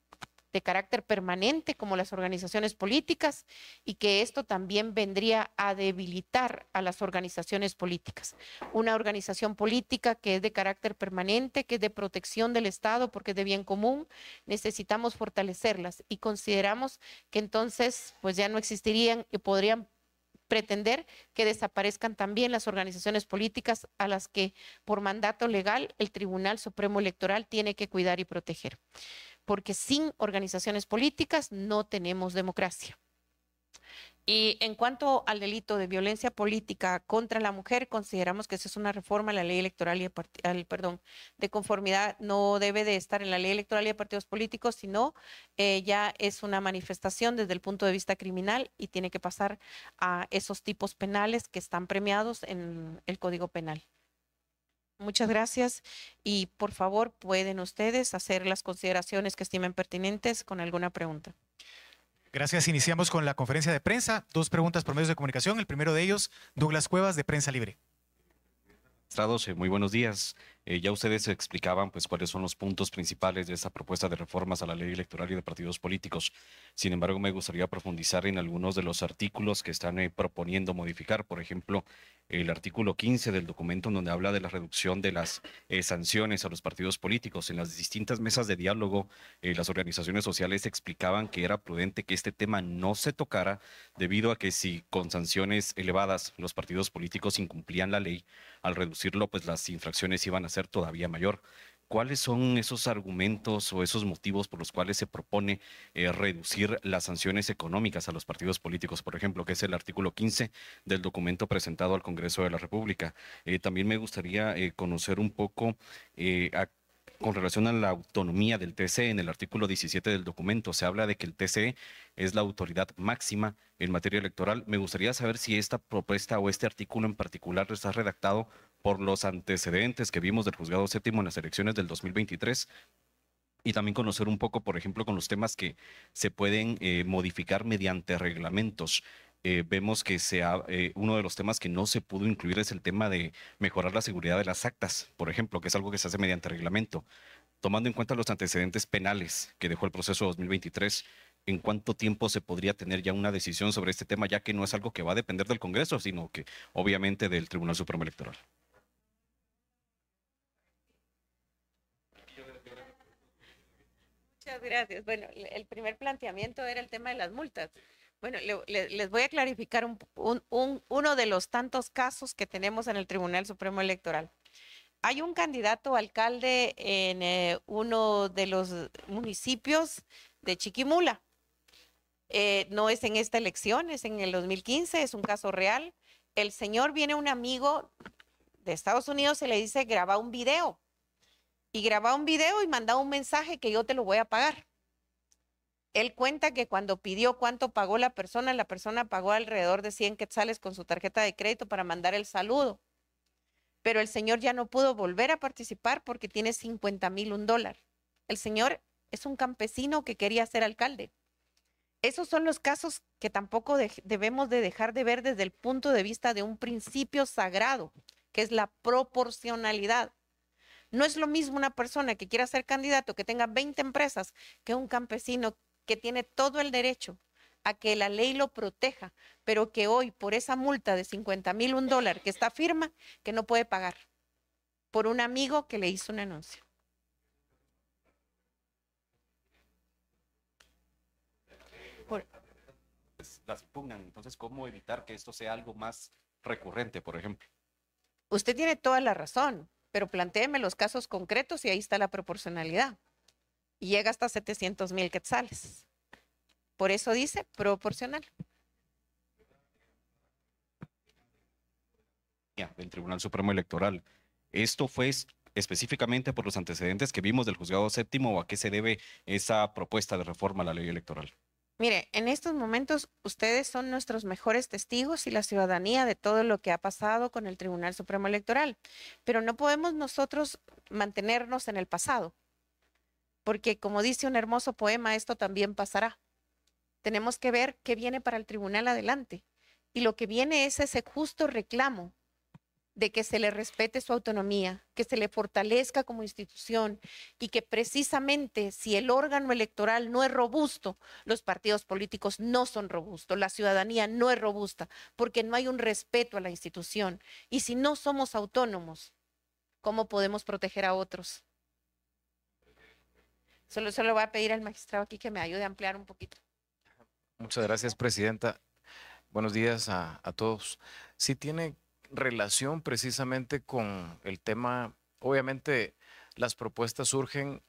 de carácter permanente como las organizaciones políticas y que esto también vendría a debilitar a las organizaciones políticas. Una organización política que es de carácter permanente, que es de protección del Estado porque es de bien común, necesitamos fortalecerlas y consideramos que entonces pues ya no existirían y podrían pretender que desaparezcan también las organizaciones políticas a las que por mandato legal el Tribunal Supremo Electoral tiene que cuidar y proteger porque sin organizaciones políticas no tenemos democracia. Y en cuanto al delito de violencia política contra la mujer, consideramos que esa es una reforma a la ley electoral y al, perdón, de conformidad no debe de estar en la ley electoral y de partidos políticos, sino eh, ya es una manifestación desde el punto de vista criminal y tiene que pasar a esos tipos penales que están premiados en el Código Penal. Muchas gracias y por favor pueden ustedes hacer las consideraciones que estimen pertinentes con alguna pregunta. Gracias. Iniciamos con la conferencia de prensa. Dos preguntas por medios de comunicación. El primero de ellos, Douglas Cuevas, de Prensa Libre. Eh, muy buenos días. Eh, ya ustedes explicaban pues, cuáles son los puntos principales de esta propuesta de reformas a la ley electoral y de partidos políticos. Sin embargo, me gustaría profundizar en algunos de los artículos que están eh, proponiendo modificar. Por ejemplo, el artículo 15 del documento donde habla de la reducción de las eh, sanciones a los partidos políticos. En las distintas mesas de diálogo, las organizaciones sociales explicaban que era prudente que este tema no se tocara debido a que si con sanciones elevadas los partidos políticos incumplían la ley, al reducirlo, pues las infracciones iban a ser todavía mayor. ¿Cuáles son esos argumentos o esos motivos por los cuales se propone eh, reducir las sanciones económicas a los partidos políticos, por ejemplo, que es el artículo 15 del documento presentado al Congreso de la República? Eh, también me gustaría eh, conocer un poco con relación a la autonomía del TCE, en el artículo 17 del documento se habla de que el TCE es la autoridad máxima en materia electoral. Me gustaría saber si esta propuesta o este artículo en particular está redactado por los antecedentes que vimos del juzgado séptimo en las elecciones del 2023 y también conocer un poco, por ejemplo, con los temas que se pueden eh, modificar mediante reglamentos. Eh, vemos que se eh, uno de los temas que no se pudo incluir es el tema de mejorar la seguridad de las actas, por ejemplo, que es algo que se hace mediante reglamento. Tomando en cuenta los antecedentes penales que dejó el proceso 2023, en cuánto tiempo se podría tener ya una decisión sobre este tema, ya que no es algo que va a depender del Congreso, sino que obviamente del Tribunal Supremo Electoral. gracias. Bueno, el primer planteamiento era el tema de las multas. Bueno, les voy a clarificar uno de los tantos casos que tenemos en el Tribunal Supremo Electoral. Hay un candidato alcalde en eh, uno de los municipios de Chiquimula. Eh, no es en esta elección, es en el 2015, es un caso real. El señor viene un amigo de Estados Unidos y le dice, graba un video y grababa un video y mandaba un mensaje que yo te lo voy a pagar. Él cuenta que cuando pidió cuánto pagó la persona, la persona pagó alrededor de 100 quetzales con su tarjeta de crédito para mandar el saludo. Pero el señor ya no pudo volver a participar porque tiene 50 mil un dólar. El señor es un campesino que quería ser alcalde. Esos son los casos que tampoco debemos de dejar de ver desde el punto de vista de un principio sagrado, que es la proporcionalidad. No es lo mismo una persona que quiera ser candidato, que tenga 20 empresas, que un campesino que tiene todo el derecho a que la ley lo proteja, pero que hoy por esa multa de 50 mil, un dólar que está firma, que no puede pagar por un amigo que le hizo un anuncio. Pues, las pongan entonces, ¿cómo evitar que esto sea algo más recurrente, por ejemplo? Usted tiene toda la razón pero planteéme los casos concretos y ahí está la proporcionalidad. Y llega hasta 700 mil quetzales. Por eso dice proporcional. Del Tribunal Supremo Electoral. Esto fue específicamente por los antecedentes que vimos del juzgado séptimo o a qué se debe esa propuesta de reforma a la ley electoral. Mire, en estos momentos ustedes son nuestros mejores testigos y la ciudadanía de todo lo que ha pasado con el Tribunal Supremo Electoral, pero no podemos nosotros mantenernos en el pasado, porque como dice un hermoso poema, esto también pasará. Tenemos que ver qué viene para el tribunal adelante y lo que viene es ese justo reclamo de que se le respete su autonomía, que se le fortalezca como institución y que precisamente si el órgano electoral no es robusto, los partidos políticos no son robustos, la ciudadanía no es robusta, porque no hay un respeto a la institución. Y si no somos autónomos, ¿cómo podemos proteger a otros? Solo, solo voy a pedir al magistrado aquí que me ayude a ampliar un poquito. Muchas gracias, Presidenta. Buenos días a, a todos. Si tiene relación precisamente con el tema, obviamente las propuestas surgen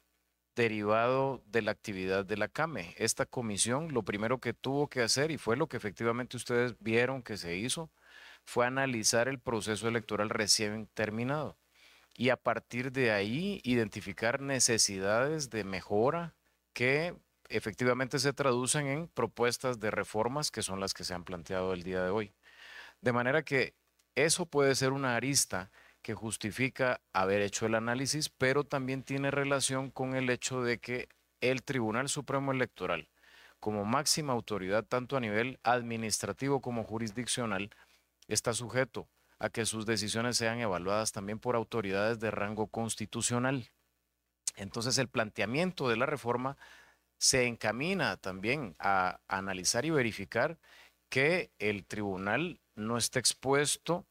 derivado de la actividad de la CAME. Esta comisión lo primero que tuvo que hacer, y fue lo que efectivamente ustedes vieron que se hizo, fue analizar el proceso electoral recién terminado y a partir de ahí identificar necesidades de mejora que efectivamente se traducen en propuestas de reformas que son las que se han planteado el día de hoy. De manera que eso puede ser una arista que justifica haber hecho el análisis, pero también tiene relación con el hecho de que el Tribunal Supremo Electoral, como máxima autoridad tanto a nivel administrativo como jurisdiccional, está sujeto a que sus decisiones sean evaluadas también por autoridades de rango constitucional. Entonces el planteamiento de la reforma se encamina también a analizar y verificar que el tribunal no está expuesto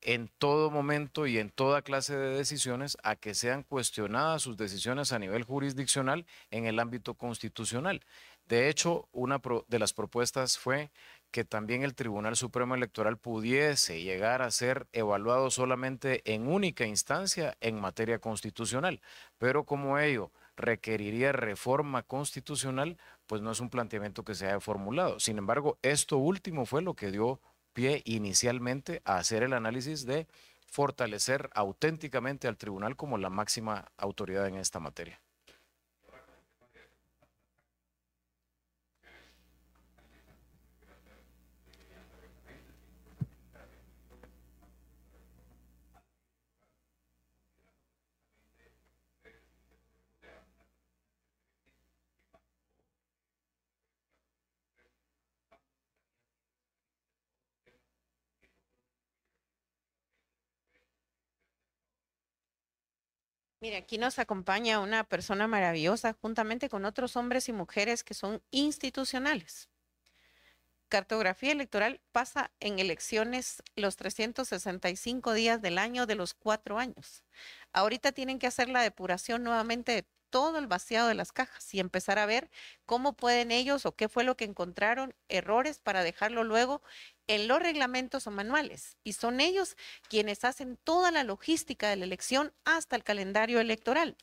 en todo momento y en toda clase de decisiones a que sean cuestionadas sus decisiones a nivel jurisdiccional en el ámbito constitucional. De hecho, una de las propuestas fue que también el Tribunal Supremo Electoral pudiese llegar a ser evaluado solamente en única instancia en materia constitucional, pero como ello requeriría reforma constitucional, pues no es un planteamiento que se haya formulado. Sin embargo, esto último fue lo que dio pie inicialmente a hacer el análisis de fortalecer auténticamente al tribunal como la máxima autoridad en esta materia. Mira, aquí nos acompaña una persona maravillosa juntamente con otros hombres y mujeres que son institucionales. Cartografía electoral pasa en elecciones los 365 días del año de los cuatro años. Ahorita tienen que hacer la depuración nuevamente de todo el vaciado de las cajas y empezar a ver cómo pueden ellos o qué fue lo que encontraron, errores para dejarlo luego en los reglamentos o manuales y son ellos quienes hacen toda la logística de la elección hasta el calendario electoral.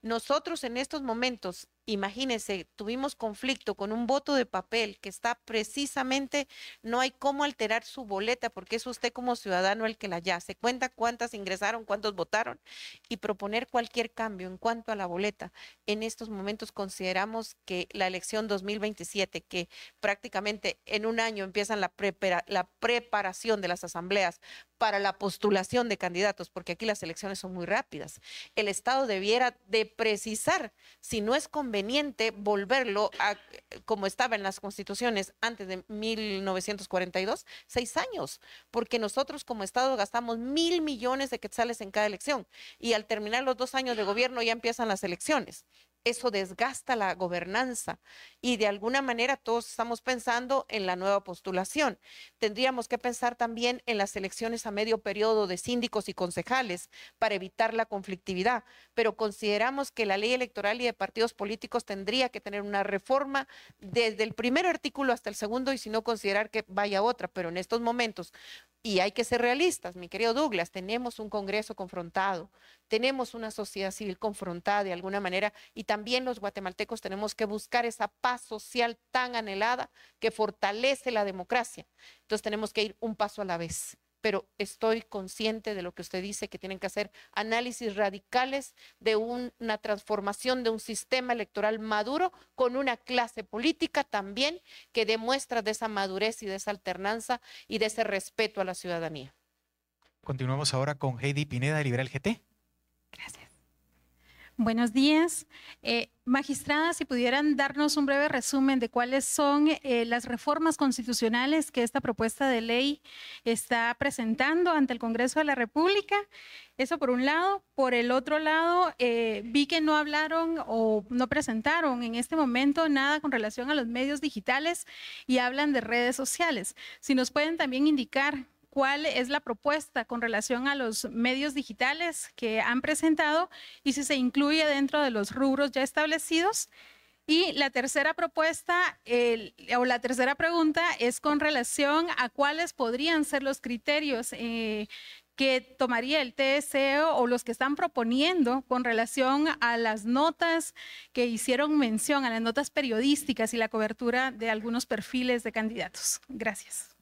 Nosotros en estos momentos, imagínense, tuvimos conflicto con un voto de papel que está precisamente, no hay cómo alterar su boleta porque es usted como ciudadano el que la ya se cuenta cuántas ingresaron, cuántos votaron y proponer cualquier cambio en cuanto a la boleta. En estos momentos consideramos que la elección 2027, que prácticamente en un año empiezan la preparación, la, preparación de las asambleas para la postulación de candidatos, porque aquí las elecciones son muy rápidas. El Estado debiera de precisar si no es conveniente volverlo a como estaba en las constituciones antes de 1942, seis años, porque nosotros como Estado gastamos mil millones de quetzales en cada elección y al terminar los dos años de gobierno ya empiezan las elecciones eso desgasta la gobernanza y de alguna manera todos estamos pensando en la nueva postulación. Tendríamos que pensar también en las elecciones a medio periodo de síndicos y concejales para evitar la conflictividad, pero consideramos que la ley electoral y de partidos políticos tendría que tener una reforma desde el primer artículo hasta el segundo y si no considerar que vaya otra, pero en estos momentos y hay que ser realistas, mi querido Douglas, tenemos un Congreso confrontado, tenemos una sociedad civil confrontada de alguna manera y también los guatemaltecos tenemos que buscar esa paz social tan anhelada que fortalece la democracia. Entonces tenemos que ir un paso a la vez pero estoy consciente de lo que usted dice, que tienen que hacer análisis radicales de una transformación de un sistema electoral maduro con una clase política también que demuestra de esa madurez y de esa alternanza y de ese respeto a la ciudadanía. Continuamos ahora con Heidi Pineda Liberal GT. Gracias. Buenos días. magistradas, eh, magistrada, si pudieran darnos un breve resumen de cuáles son eh, las reformas constitucionales que esta propuesta de ley está presentando ante el Congreso de la República. Eso por un lado. Por el otro lado, eh, vi que no hablaron o no presentaron en este momento nada con relación a los medios digitales y hablan de redes sociales. Si nos pueden también indicar cuál es la propuesta con relación a los medios digitales que han presentado y si se incluye dentro de los rubros ya establecidos. Y la tercera propuesta o la tercera pregunta es con relación a cuáles podrían ser los criterios eh, que tomaría el TSE o los que están proponiendo con relación a las notas que hicieron mención, a las notas periodísticas y la cobertura de algunos perfiles de candidatos. Gracias.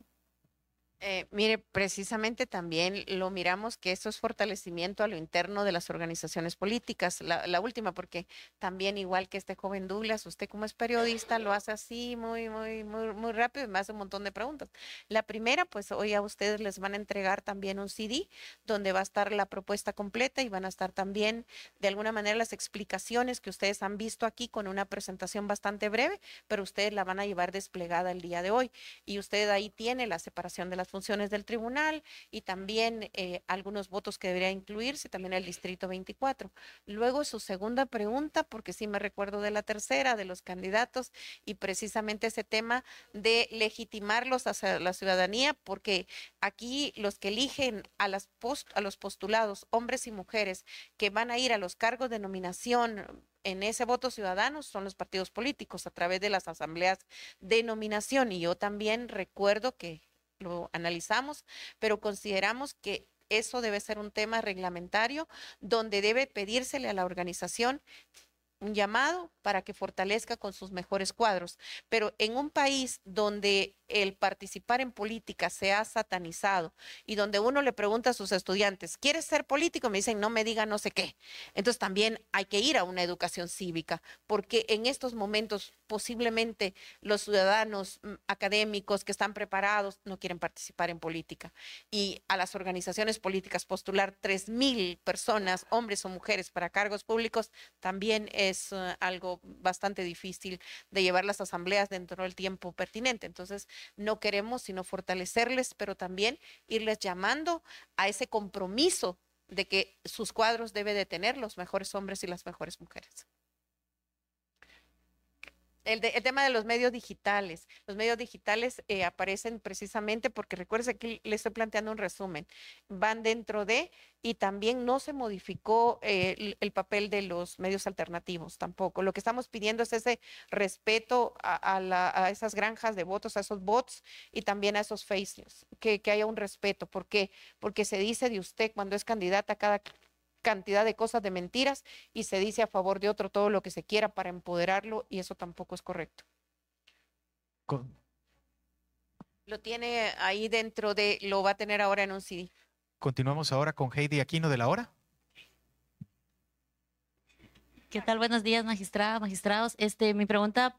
Eh, mire, precisamente también lo miramos que eso es fortalecimiento a lo interno de las organizaciones políticas, la, última, porque también igual que este joven Douglas, usted como es periodista lo hace así muy, muy, muy, muy rápido y me hace un montón de preguntas. La primera, pues hoy a ustedes les van a entregar también un CD donde va a estar la propuesta completa y van a estar también de alguna manera las explicaciones que ustedes han visto aquí con una presentación bastante breve, pero ustedes la van a llevar desplegada el día de hoy y usted ahí tiene la separación de las funciones del tribunal y también eh, algunos votos que debería incluirse, también el distrito 24. Luego su segunda pregunta, porque sí me recuerdo de la tercera, de los candidatos y precisamente ese tema de legitimarlos hacia la ciudadanía, porque aquí los que eligen a, las a los postulados, hombres y mujeres, que van a ir a los cargos de nominación en ese voto ciudadano son los partidos políticos a través de las asambleas de nominación. Y yo también recuerdo que lo analizamos, pero consideramos que eso debe ser un tema reglamentario donde debe pedírsele a la organización un llamado para que fortalezca con sus mejores cuadros. Pero en un país donde el participar en política se ha satanizado y donde uno le pregunta a sus estudiantes, ¿quieres ser político? Me dicen, no me diga no sé qué. Entonces también hay que ir a una educación cívica, porque en estos momentos posiblemente los ciudadanos mm, académicos que están preparados no quieren participar en política. Y a las organizaciones políticas postular 3.000 personas, hombres o mujeres, para cargos públicos también es eh, algo bastante difícil de llevar las asambleas dentro del tiempo pertinente. Entonces, no queremos sino fortalecerles, pero también irles llamando a ese compromiso de que sus cuadros deben de tener los mejores hombres y las mejores mujeres. El, tema de los medios digitales. Los medios digitales eh, aparecen precisamente porque recuerden que le estoy planteando un resumen. Van dentro de y también no se modificó eh, el, papel de los medios alternativos tampoco. Lo que estamos pidiendo es ese respeto a, esas granjas de votos, a esos bots y también a esos face que, que haya un respeto. ¿Por qué? Porque se dice de usted cuando es candidata cada cantidad de cosas de mentiras y se dice a favor de otro todo lo que se quiera para empoderarlo y eso tampoco es correcto. Lo tiene ahí dentro de, lo va a tener ahora en un CD. Continuamos ahora con Heidi Aquino de la hora. ¿Qué tal? Buenos días, magistrada, magistrados. Este, mi pregunta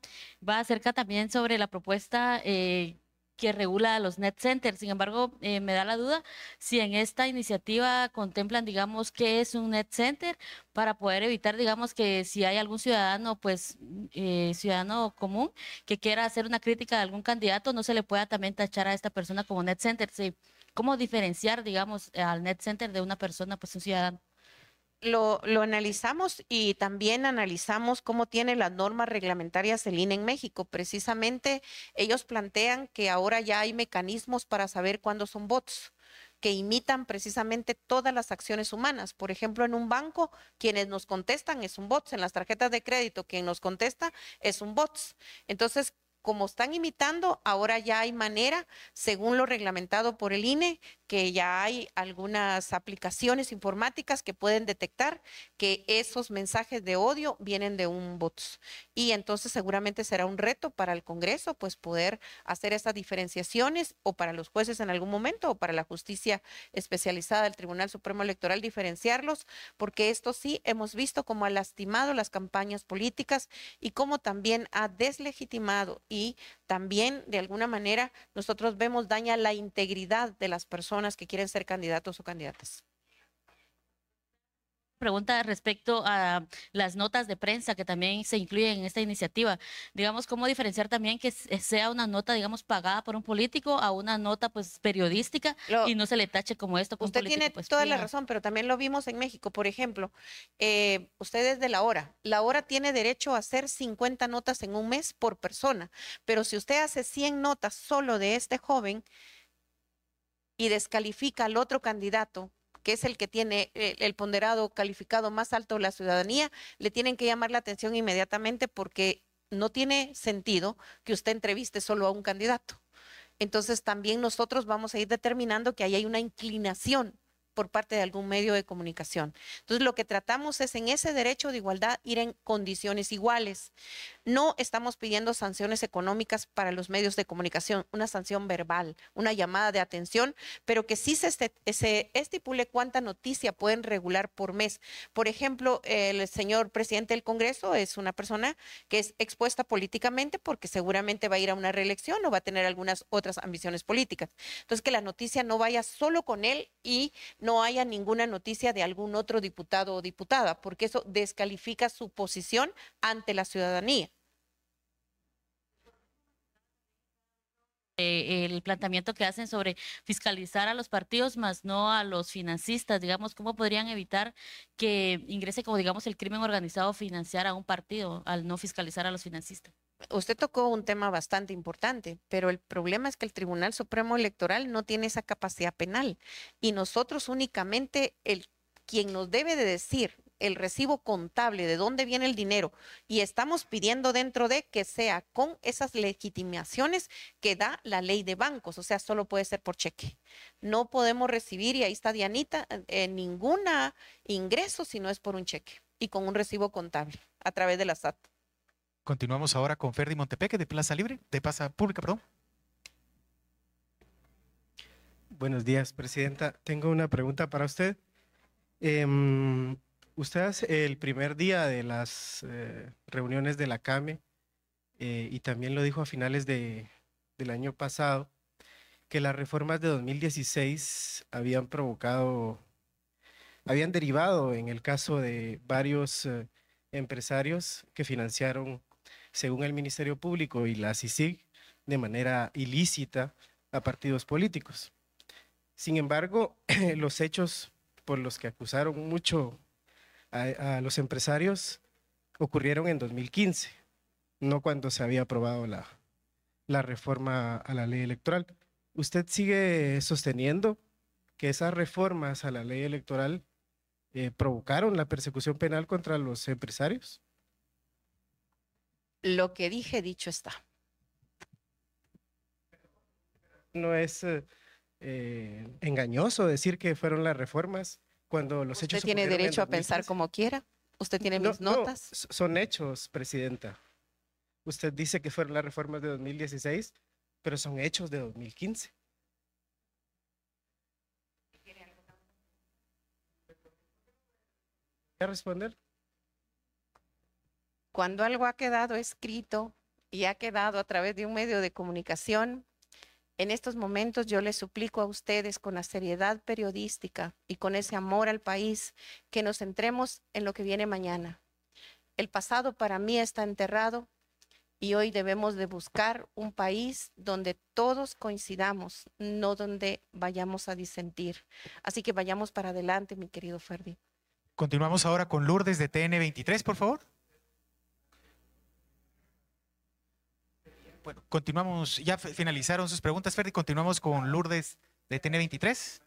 va acerca también sobre la propuesta eh, que regula a los net centers. Sin embargo, eh, me da la duda si en esta iniciativa contemplan, digamos, qué es un net center para poder evitar, digamos, que si hay algún ciudadano, pues, eh, ciudadano común que quiera hacer una crítica de algún candidato, no se le pueda también tachar a esta persona como net center. Sí. ¿Cómo diferenciar, digamos, al net center de una persona, pues, un ciudadano? lo, analizamos y también analizamos cómo tiene las normas reglamentarias el INE en México. Precisamente ellos plantean que ahora ya hay mecanismos para saber cuándo son bots que imitan precisamente todas las acciones humanas. Por ejemplo, en un banco, quienes nos contestan es un bot, en las tarjetas de crédito, quien nos contesta es un bot. Entonces, como están imitando, ahora ya hay manera, según lo reglamentado por el INE, que ya hay algunas aplicaciones informáticas que pueden detectar que esos mensajes de odio vienen de un voto. Y entonces seguramente será un reto para el Congreso, pues poder hacer esas diferenciaciones o para los jueces en algún momento o para la justicia especializada del Tribunal Supremo Electoral diferenciarlos, porque esto sí hemos visto cómo ha lastimado las campañas políticas y cómo también ha deslegitimado y también de alguna manera nosotros vemos daña la integridad de las personas que quieren ser candidatos o candidatas pregunta respecto a las notas de prensa que también se incluyen en esta iniciativa. Digamos, ¿cómo diferenciar también que eh, sea una nota, digamos, pagada por un político a una nota, pues, periodística y no se le tache como esto? Usted tiene pues, toda la razón, pero también lo vimos en México, por ejemplo. Eh, es de la hora. La hora tiene derecho a hacer 50 notas en un mes por persona, pero si usted hace 100 notas solo de este joven y descalifica al otro candidato que es el que tiene eh, el, ponderado calificado más alto de la ciudadanía, le tienen que llamar la atención inmediatamente porque no tiene sentido que usted entreviste solo a un candidato. Entonces también nosotros vamos a ir determinando que ahí hay una inclinación por parte de algún medio de comunicación. Entonces, lo que tratamos es en ese derecho de igualdad ir en condiciones iguales. No estamos pidiendo sanciones económicas para los medios de comunicación, una sanción verbal, una llamada de atención, pero que sí este, se, estipule cuánta noticia pueden regular por mes. Por ejemplo, el señor presidente del Congreso es una persona que es expuesta políticamente porque seguramente va a ir a una reelección o va a tener algunas otras ambiciones políticas. Entonces, que la noticia no vaya solo con él y no haya ninguna noticia de algún otro diputado o diputada, porque eso descalifica su posición ante la ciudadanía. Eh, el planteamiento que hacen sobre fiscalizar a los partidos, más no a los financistas, digamos, ¿cómo podrían evitar que ingrese, como digamos, el crimen organizado financiar a un partido al no fiscalizar a los financistas? Usted tocó un tema bastante importante, pero el problema es que el Tribunal Supremo Electoral no tiene esa capacidad penal y nosotros únicamente el quien nos debe de decir el recibo contable, de dónde viene el dinero. Y estamos pidiendo dentro de que sea con esas legitimaciones que da la ley de bancos, o sea, solo puede ser por cheque. No podemos recibir, y ahí está Dianita, eh, eh, ninguna ningún ingreso si no es por un cheque y con un recibo contable a través de la SAT. Continuamos ahora con Ferdi Montepeque de Plaza Libre, de Plaza Pública, perdón. Buenos días, Presidenta. Tengo una pregunta para usted. Em, Ustedes el primer día de las eh, reuniones de la CAME, eh, y también lo dijo a finales del año pasado, que las reformas de 2016 habían provocado, habían derivado en el caso de varios eh, empresarios que financiaron, según el Ministerio Público y la CICIG, de manera ilícita a partidos políticos. Sin embargo, *clears throat* los hechos por los que acusaron mucho a, los empresarios ocurrieron en 2015, no cuando se había aprobado la, reforma a la ley electoral. ¿Usted sigue sosteniendo que esas reformas a la ley electoral eh, provocaron la persecución penal contra los empresarios? Lo que dije, dicho está. No es eh, eh, engañoso decir que fueron las reformas los ¿Usted hechos... tiene derecho a pensar como quiera. Usted tiene mis notas. son hechos, Presidenta. Usted dice que fueron las reformas de 2016, pero son hechos de 2015. ¿Quiere responder? Cuando algo ha quedado escrito y ha quedado a través de un medio de comunicación, en estos momentos yo les suplico a ustedes con la seriedad periodística y con ese amor al país que nos centremos en lo que viene mañana. El pasado para mí está enterrado y hoy debemos de buscar un país donde todos coincidamos, no donde vayamos a disentir. Así que vayamos para adelante, mi querido Ferdi. Continuamos ahora con Lourdes de TN23, por favor. Bueno, continuamos, ya finalizaron sus preguntas, Ferdi. Continuamos con Lourdes de TN23.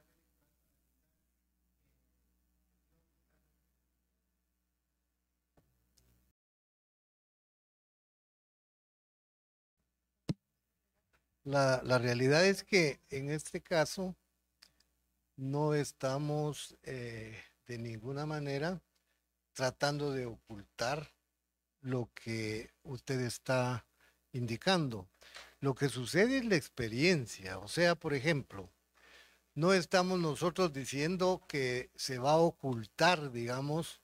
La, realidad es que en este caso no estamos eh, de ninguna manera tratando de ocultar lo que usted está indicando. Lo que sucede es la experiencia. O sea, por ejemplo, no estamos nosotros diciendo que se va a ocultar, digamos,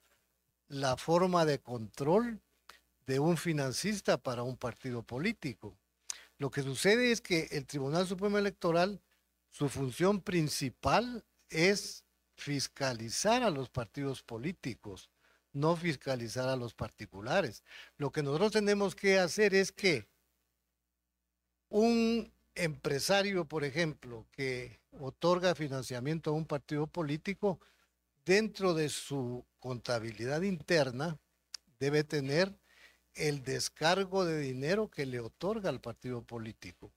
la forma de control de un financista para un partido político. Lo que sucede es que el Tribunal Supremo Electoral, su función principal es fiscalizar a los partidos políticos, no fiscalizar a los particulares. Lo que nosotros tenemos que hacer es que un empresario, por ejemplo, que otorga financiamiento a un partido político, dentro de su contabilidad interna debe tener el descargo de dinero que le otorga al partido político.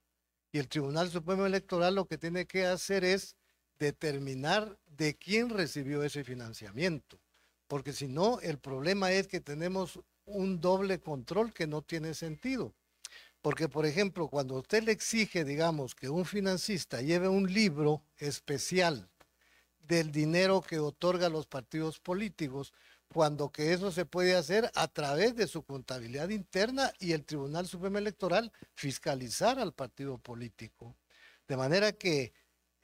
Y el Tribunal Supremo Electoral lo que tiene que hacer es determinar de quién recibió ese financiamiento. Porque si no, el problema es que tenemos un doble control que no tiene sentido. Porque, por ejemplo, cuando usted le exige, digamos, que un financista lleve un libro especial del dinero que otorga los partidos políticos, cuando que eso se puede hacer a través de su contabilidad interna y el Tribunal Supremo Electoral fiscalizar al partido político. De manera que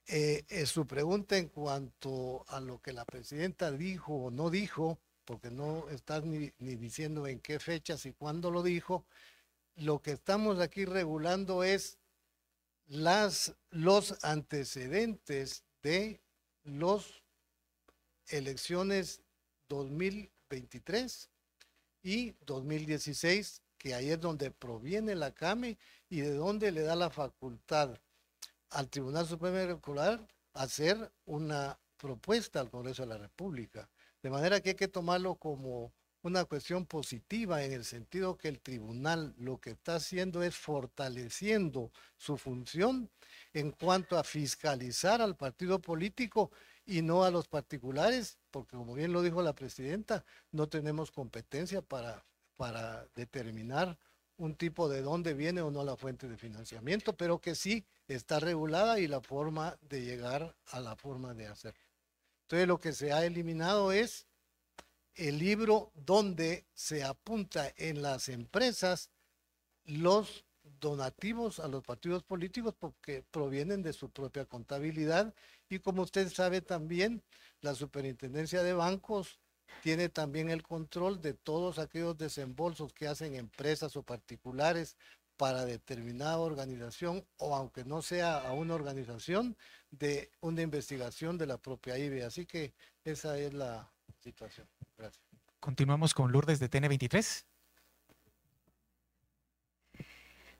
eh, eh, su pregunta en cuanto a lo que la presidenta dijo o no dijo, porque no está ni diciendo en qué fechas y cuándo lo dijo, lo que estamos aquí regulando es los antecedentes de las elecciones 2023 y 2016, que ahí es donde proviene la CAME y de donde le da la facultad al Tribunal Supremo Electoral hacer una propuesta al Congreso de la República. De manera que hay que tomarlo como una cuestión positiva en el sentido que el tribunal lo que está haciendo es fortaleciendo su función en cuanto a fiscalizar al partido político y no a los particulares, porque como bien lo dijo la presidenta, no tenemos competencia para, para determinar un tipo de dónde viene o no la fuente de financiamiento, pero que sí está regulada y la forma de llegar a la forma de hacer. Entonces lo que se ha eliminado es el libro donde se apunta en las empresas los donativos a los partidos políticos porque provienen de su propia contabilidad y como usted sabe también, la superintendencia de bancos tiene también el control de todos aquellos desembolsos que hacen empresas o particulares para determinada organización o aunque no sea a una organización de una investigación de la propia IBE. Así que esa es la, situación. Gracias. Continuamos con Lourdes de TN23.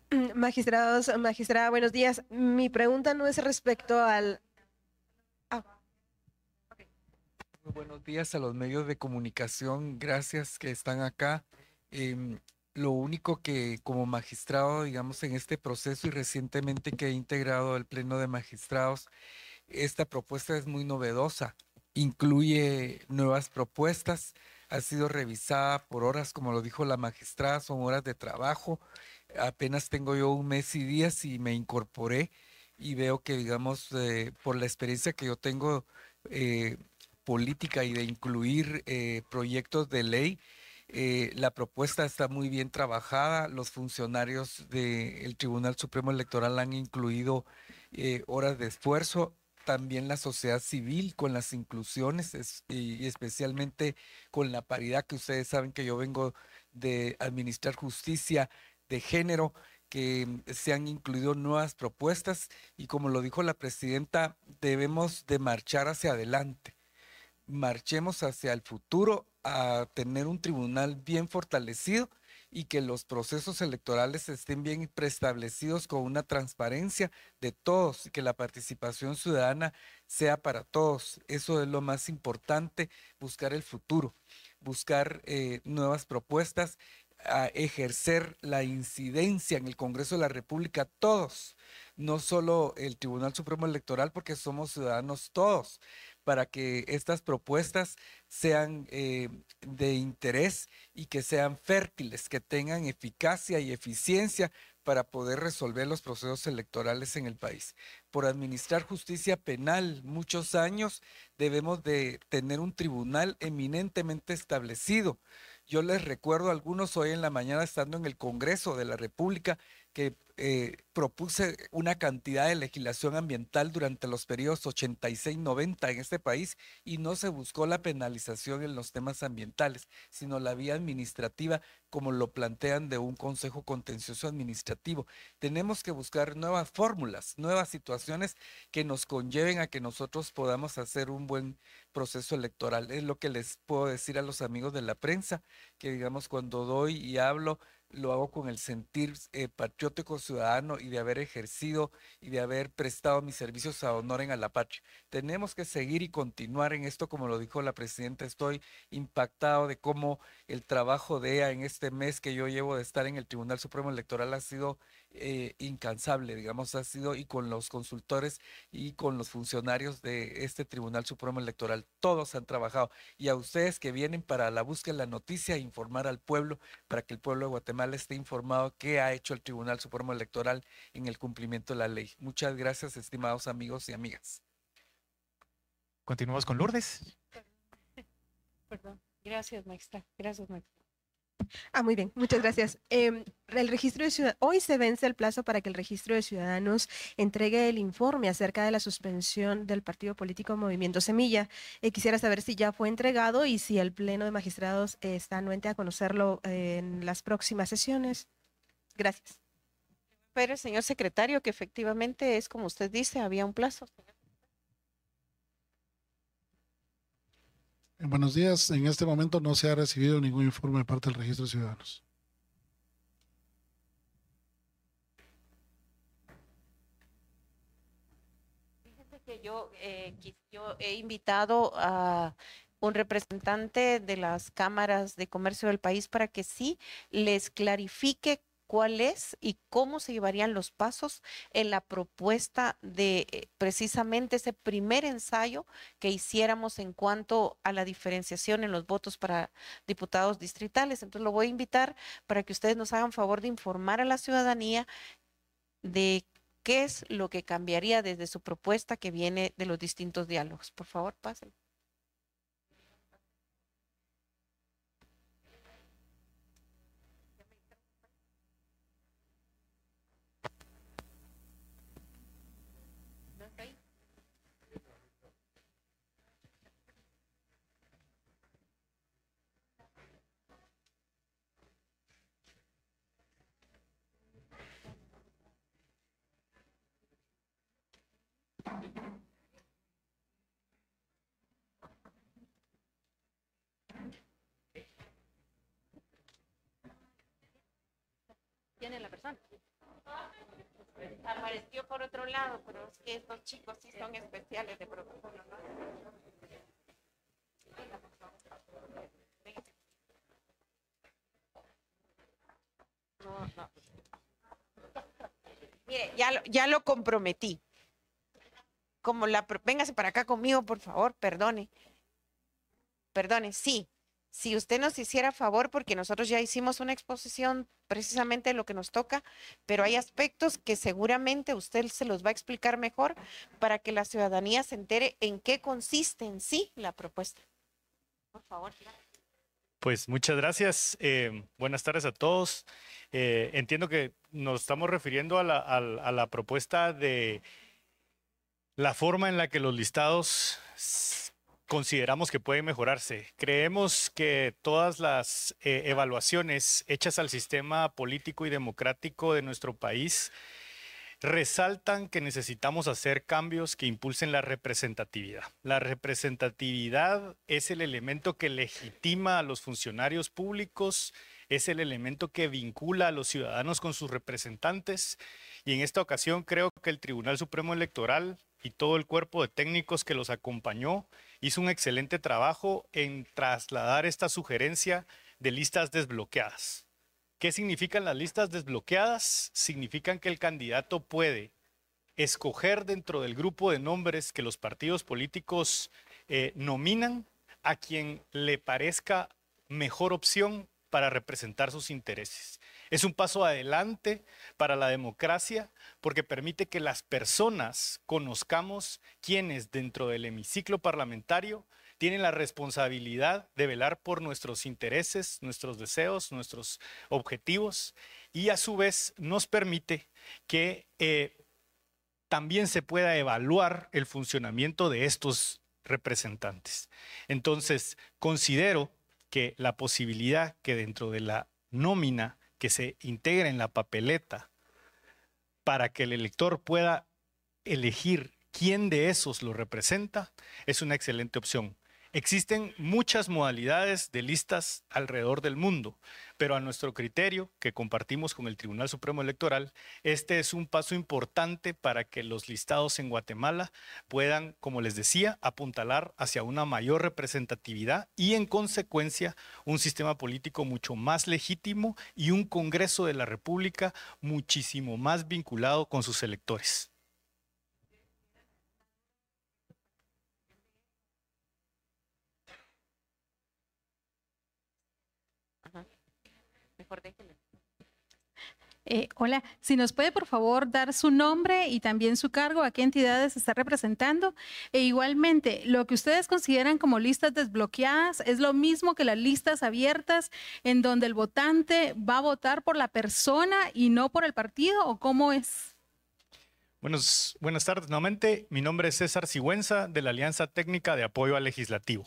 Mm, magistrados, magistrada, buenos días. Mi pregunta no es respecto al... Ah. buenos días a los medios de comunicación. Gracias que están acá. Em, lo único que como magistrado, digamos, en este proceso y recientemente que he integrado el Pleno de Magistrados, esta propuesta es muy novedosa incluye nuevas propuestas, ha sido revisada por horas, como lo dijo la magistrada, son horas de trabajo. Apenas tengo yo un mes y días y me incorporé y veo que, digamos, eh, por la experiencia que yo tengo eh, política y de incluir eh, proyectos de ley, la propuesta está muy bien trabajada. Los funcionarios del Tribunal Supremo Electoral han incluido horas de esfuerzo también la sociedad civil con las inclusiones y especialmente con la paridad que ustedes saben que yo vengo de administrar justicia de género que mm, se han incluido nuevas propuestas y como lo dijo la presidenta, debemos de marchar hacia adelante. Marchemos hacia el futuro a tener un tribunal bien fortalecido y que los procesos electorales estén bien preestablecidos con una transparencia de todos y que la participación ciudadana sea para todos. Eso es lo más importante, buscar el futuro, buscar eh, nuevas propuestas, a ejercer la incidencia en el Congreso de la República todos, no solo el Tribunal Supremo Electoral, porque somos ciudadanos todos para que estas propuestas sean eh, de interés y que sean fértiles, que tengan eficacia y eficiencia para poder resolver los procesos electorales en el país. Por administrar justicia penal muchos años, debemos de tener un tribunal eminentemente establecido. Yo les recuerdo a algunos hoy en la mañana estando en el Congreso de la República que eh, propuse una cantidad de legislación ambiental durante los periodos 86-90 en este país y no se buscó la penalización en los temas ambientales, sino la vía administrativa como lo plantean de un Consejo Contencioso Administrativo. Tenemos que buscar nuevas fórmulas, nuevas situaciones que nos conlleven a que nosotros podamos hacer un buen proceso electoral. Es lo que les puedo decir a los amigos de la prensa, que digamos cuando doy y hablo lo hago con el sentir eh, patriótico ciudadano y de haber ejercido y de haber prestado mis servicios a honor en patria. Tenemos que seguir y continuar en esto, como lo dijo la presidenta, estoy impactado de cómo el trabajo de ella en este mes que yo llevo de estar en el Tribunal Supremo Electoral ha sido eh, incansable, digamos, ha sido y con los consultores y con los funcionarios de este Tribunal Supremo Electoral. Todos han trabajado. Y a ustedes que vienen para la búsqueda de la noticia, informar al pueblo, para que el pueblo de Guatemala esté informado qué ha hecho el Tribunal Supremo Electoral en el cumplimiento de la ley. Muchas gracias, estimados amigos y amigas. Continuamos con Lourdes. Perdón. Gracias, maestra. Gracias, maestra. Ah, muy bien, muchas gracias. Em, el registro hoy se vence el plazo para que el registro de ciudadanos entregue el informe acerca de la suspensión del partido político Movimiento Semilla. Eh, quisiera saber si ya fue entregado y si el Pleno de Magistrados está anuente a conocerlo en las próximas sesiones. Gracias. Pero, señor secretario, que efectivamente es como usted dice, había un plazo. Buenos días. En este momento no se ha recibido ningún informe de parte del Registro de Ciudadanos. Fíjense eh, que yo he invitado a un representante de las cámaras de comercio del país para que sí les clarifique cuál es y cómo se llevarían los pasos en la propuesta de eh, precisamente ese primer ensayo que hiciéramos en cuanto a la diferenciación en los votos para diputados distritales. Entonces lo voy a invitar para que ustedes nos hagan favor de informar a la ciudadanía de qué es lo que cambiaría desde su propuesta que viene de los distintos diálogos. Por favor, pasen. apareció por otro lado, pero es que estos chicos sí son especiales de protocolo, ¿no? Mire, ya ya lo comprometí. Como la, véngase para acá conmigo, por favor, perdone. Perdone, sí, si usted nos hiciera favor, porque nosotros ya hicimos una exposición precisamente de lo que nos toca, pero hay aspectos que seguramente usted se los va a explicar mejor para que la ciudadanía se entere en qué consiste en sí la propuesta. Por favor. Pues muchas gracias. Eh, buenas tardes a todos. Eh, entiendo que nos estamos refiriendo a la, a la propuesta de la forma en la que los listados consideramos que puede mejorarse. Creemos que todas las eh, evaluaciones hechas al sistema político y democrático de nuestro país resaltan que necesitamos hacer cambios que impulsen la representatividad. La representatividad es el elemento que legitima a los funcionarios públicos, es el elemento que vincula a los ciudadanos con sus representantes y en esta ocasión creo que el Tribunal Supremo Electoral y todo el cuerpo de técnicos que los acompañó hizo un excelente trabajo en trasladar esta sugerencia de listas desbloqueadas. ¿Qué significan las listas desbloqueadas? Significan que el candidato puede escoger dentro del grupo de nombres que los partidos políticos eh, nominan a quien le parezca mejor opción para representar sus intereses. Es un paso adelante para la democracia porque permite que las personas conozcamos quienes dentro del hemiciclo parlamentario tienen la responsabilidad de velar por nuestros intereses, nuestros deseos, nuestros objetivos y a su vez nos permite que eh, también se pueda evaluar el funcionamiento de estos representantes. Entonces, considero que la posibilidad que dentro de la nómina que se integre en la papeleta para que el elector pueda elegir quién de esos lo representa, es una excelente opción. Existen muchas modalidades de listas alrededor del mundo pero a nuestro criterio, que compartimos con el Tribunal Supremo Electoral, este es un paso importante para que los listados en Guatemala puedan, como les decía, apuntalar hacia una mayor representatividad y, en consecuencia, un sistema político mucho más legítimo y un Congreso de la República muchísimo más vinculado con sus electores. Eh, hola, si nos puede por favor dar su nombre y también su cargo, a qué entidades está representando. E igualmente, lo que ustedes consideran como listas desbloqueadas es lo mismo que las listas abiertas en donde el votante va a votar por la persona y no por el partido o cómo es. Buenos, buenas tardes nuevamente. Mi nombre es César Sigüenza de la Alianza Técnica de Apoyo al Legislativo.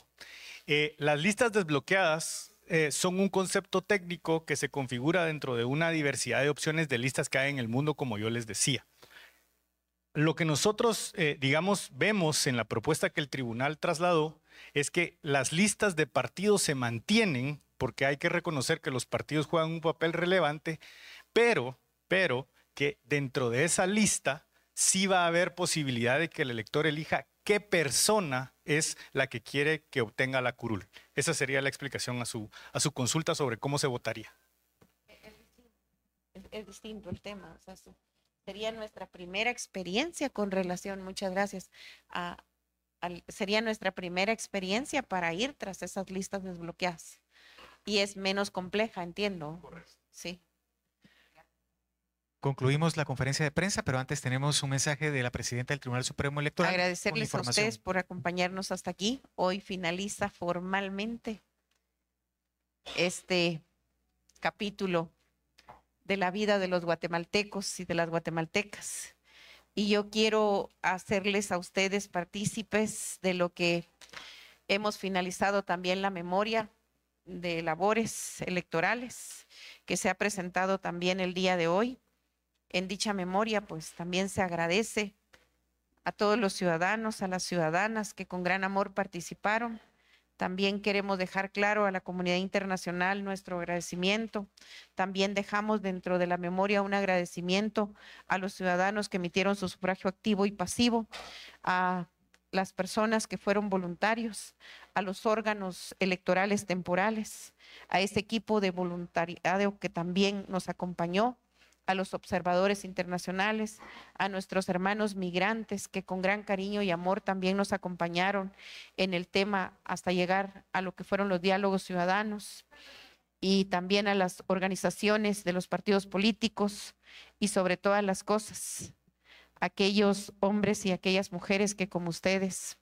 Eh, las listas desbloqueadas eh, son un concepto técnico que se configura dentro de una diversidad de opciones de listas que hay en el mundo, como yo les decía. Lo que nosotros, eh, digamos, vemos en la propuesta que el tribunal trasladó es que las listas de partidos se mantienen porque hay que reconocer que los partidos juegan un papel relevante, pero, pero que dentro de esa lista sí va a haber posibilidad de que el elector elija qué persona es la que quiere que obtenga la curul. Esa sería la explicación a su, a su consulta sobre cómo se votaría. Es, distinto el tema, sería nuestra primera experiencia con relación, muchas gracias, sería nuestra primera experiencia para ir tras esas listas desbloqueadas. Y es menos compleja, entiendo. Correcto. Sí. Concluimos la conferencia de prensa, pero antes tenemos un mensaje de la presidenta del Tribunal Supremo Electoral. Agradecerles a ustedes por acompañarnos hasta aquí. Hoy finaliza formalmente este capítulo de la vida de los guatemaltecos y de las guatemaltecas. Y yo quiero hacerles a ustedes partícipes de lo que hemos finalizado también la memoria de labores electorales que se ha presentado también el día de hoy en dicha memoria, pues también se agradece a todos los ciudadanos, a las ciudadanas que con gran amor participaron. También queremos dejar claro a la comunidad internacional nuestro agradecimiento. También dejamos dentro de la memoria un agradecimiento a los ciudadanos que emitieron su sufragio activo y pasivo, a las personas que fueron voluntarios, a los órganos electorales temporales, a ese equipo de voluntariado que también nos acompañó a los observadores internacionales, a nuestros hermanos migrantes que con gran cariño y amor también nos acompañaron en el tema hasta llegar a lo que fueron los diálogos ciudadanos y también a las organizaciones de los partidos políticos y sobre todas las cosas, aquellos hombres y aquellas mujeres que como ustedes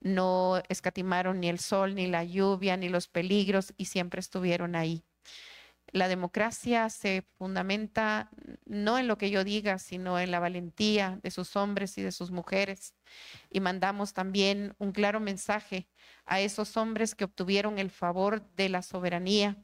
no escatimaron ni el sol, ni la lluvia, ni los peligros y siempre estuvieron ahí. La democracia se fundamenta no en lo que yo diga, sino en la valentía de sus hombres y de sus mujeres. Y mandamos también un claro mensaje a esos hombres que obtuvieron el favor de la soberanía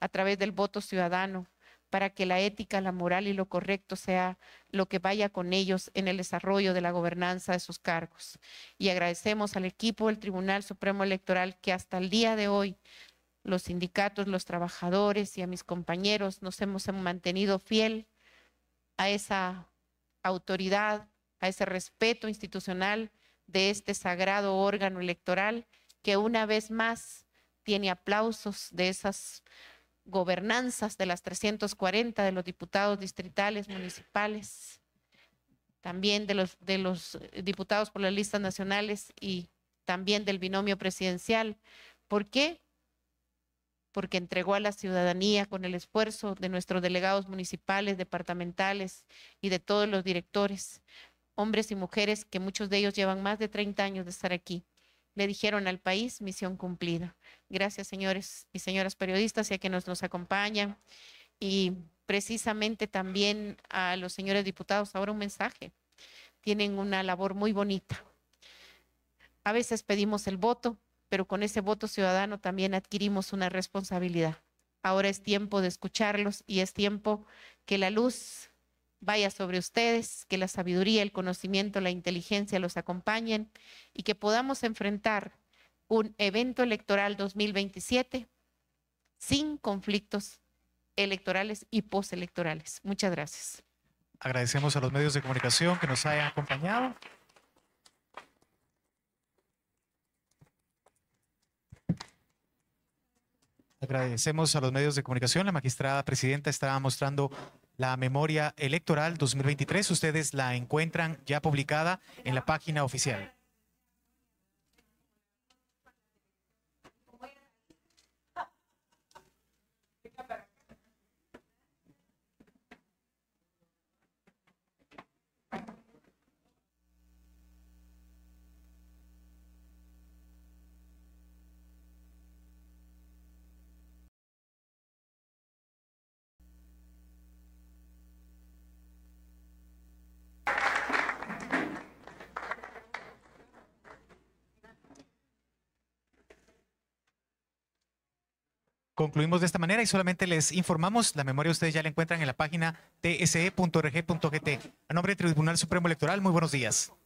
a través del voto ciudadano para que la ética, la moral y lo correcto sea lo que vaya con ellos en el desarrollo de la gobernanza de sus cargos. Y agradecemos al equipo del Tribunal Supremo Electoral que hasta el día de hoy los sindicatos, los trabajadores y a mis compañeros nos hemos mantenido fiel a esa autoridad, a ese respeto institucional de este sagrado órgano electoral que una vez más tiene aplausos de esas gobernanzas de las 340 de los diputados distritales, municipales, también de los, de los diputados por las listas nacionales y también del binomio presidencial. ¿Por qué? porque entregó a la ciudadanía con el esfuerzo de nuestros delegados municipales, departamentales y de todos los directores, hombres y mujeres que muchos de ellos llevan más de 30 años de estar aquí. Le dijeron al país, misión cumplida. Gracias, señores y señoras periodistas, ya que nos nos acompañan. Y precisamente también a los señores diputados, ahora un mensaje. Tienen una labor muy bonita. A veces pedimos el voto, pero con ese voto ciudadano también adquirimos una responsabilidad. Ahora es tiempo de escucharlos y es tiempo que la luz vaya sobre ustedes, que la sabiduría, el conocimiento, la inteligencia los acompañen y que podamos enfrentar un evento electoral 2027 sin conflictos electorales y postelectorales. Muchas gracias. Agradecemos a los medios de comunicación que nos hayan acompañado. Agradecemos a los medios de comunicación. La magistrada presidenta está mostrando la memoria electoral 2023. Ustedes la encuentran ya publicada en la página oficial. Concluimos de esta manera y solamente les informamos, la memoria ustedes ya la encuentran en la página tse.rg.gt. E A nombre del Tribunal Supremo Electoral, muy buenos días.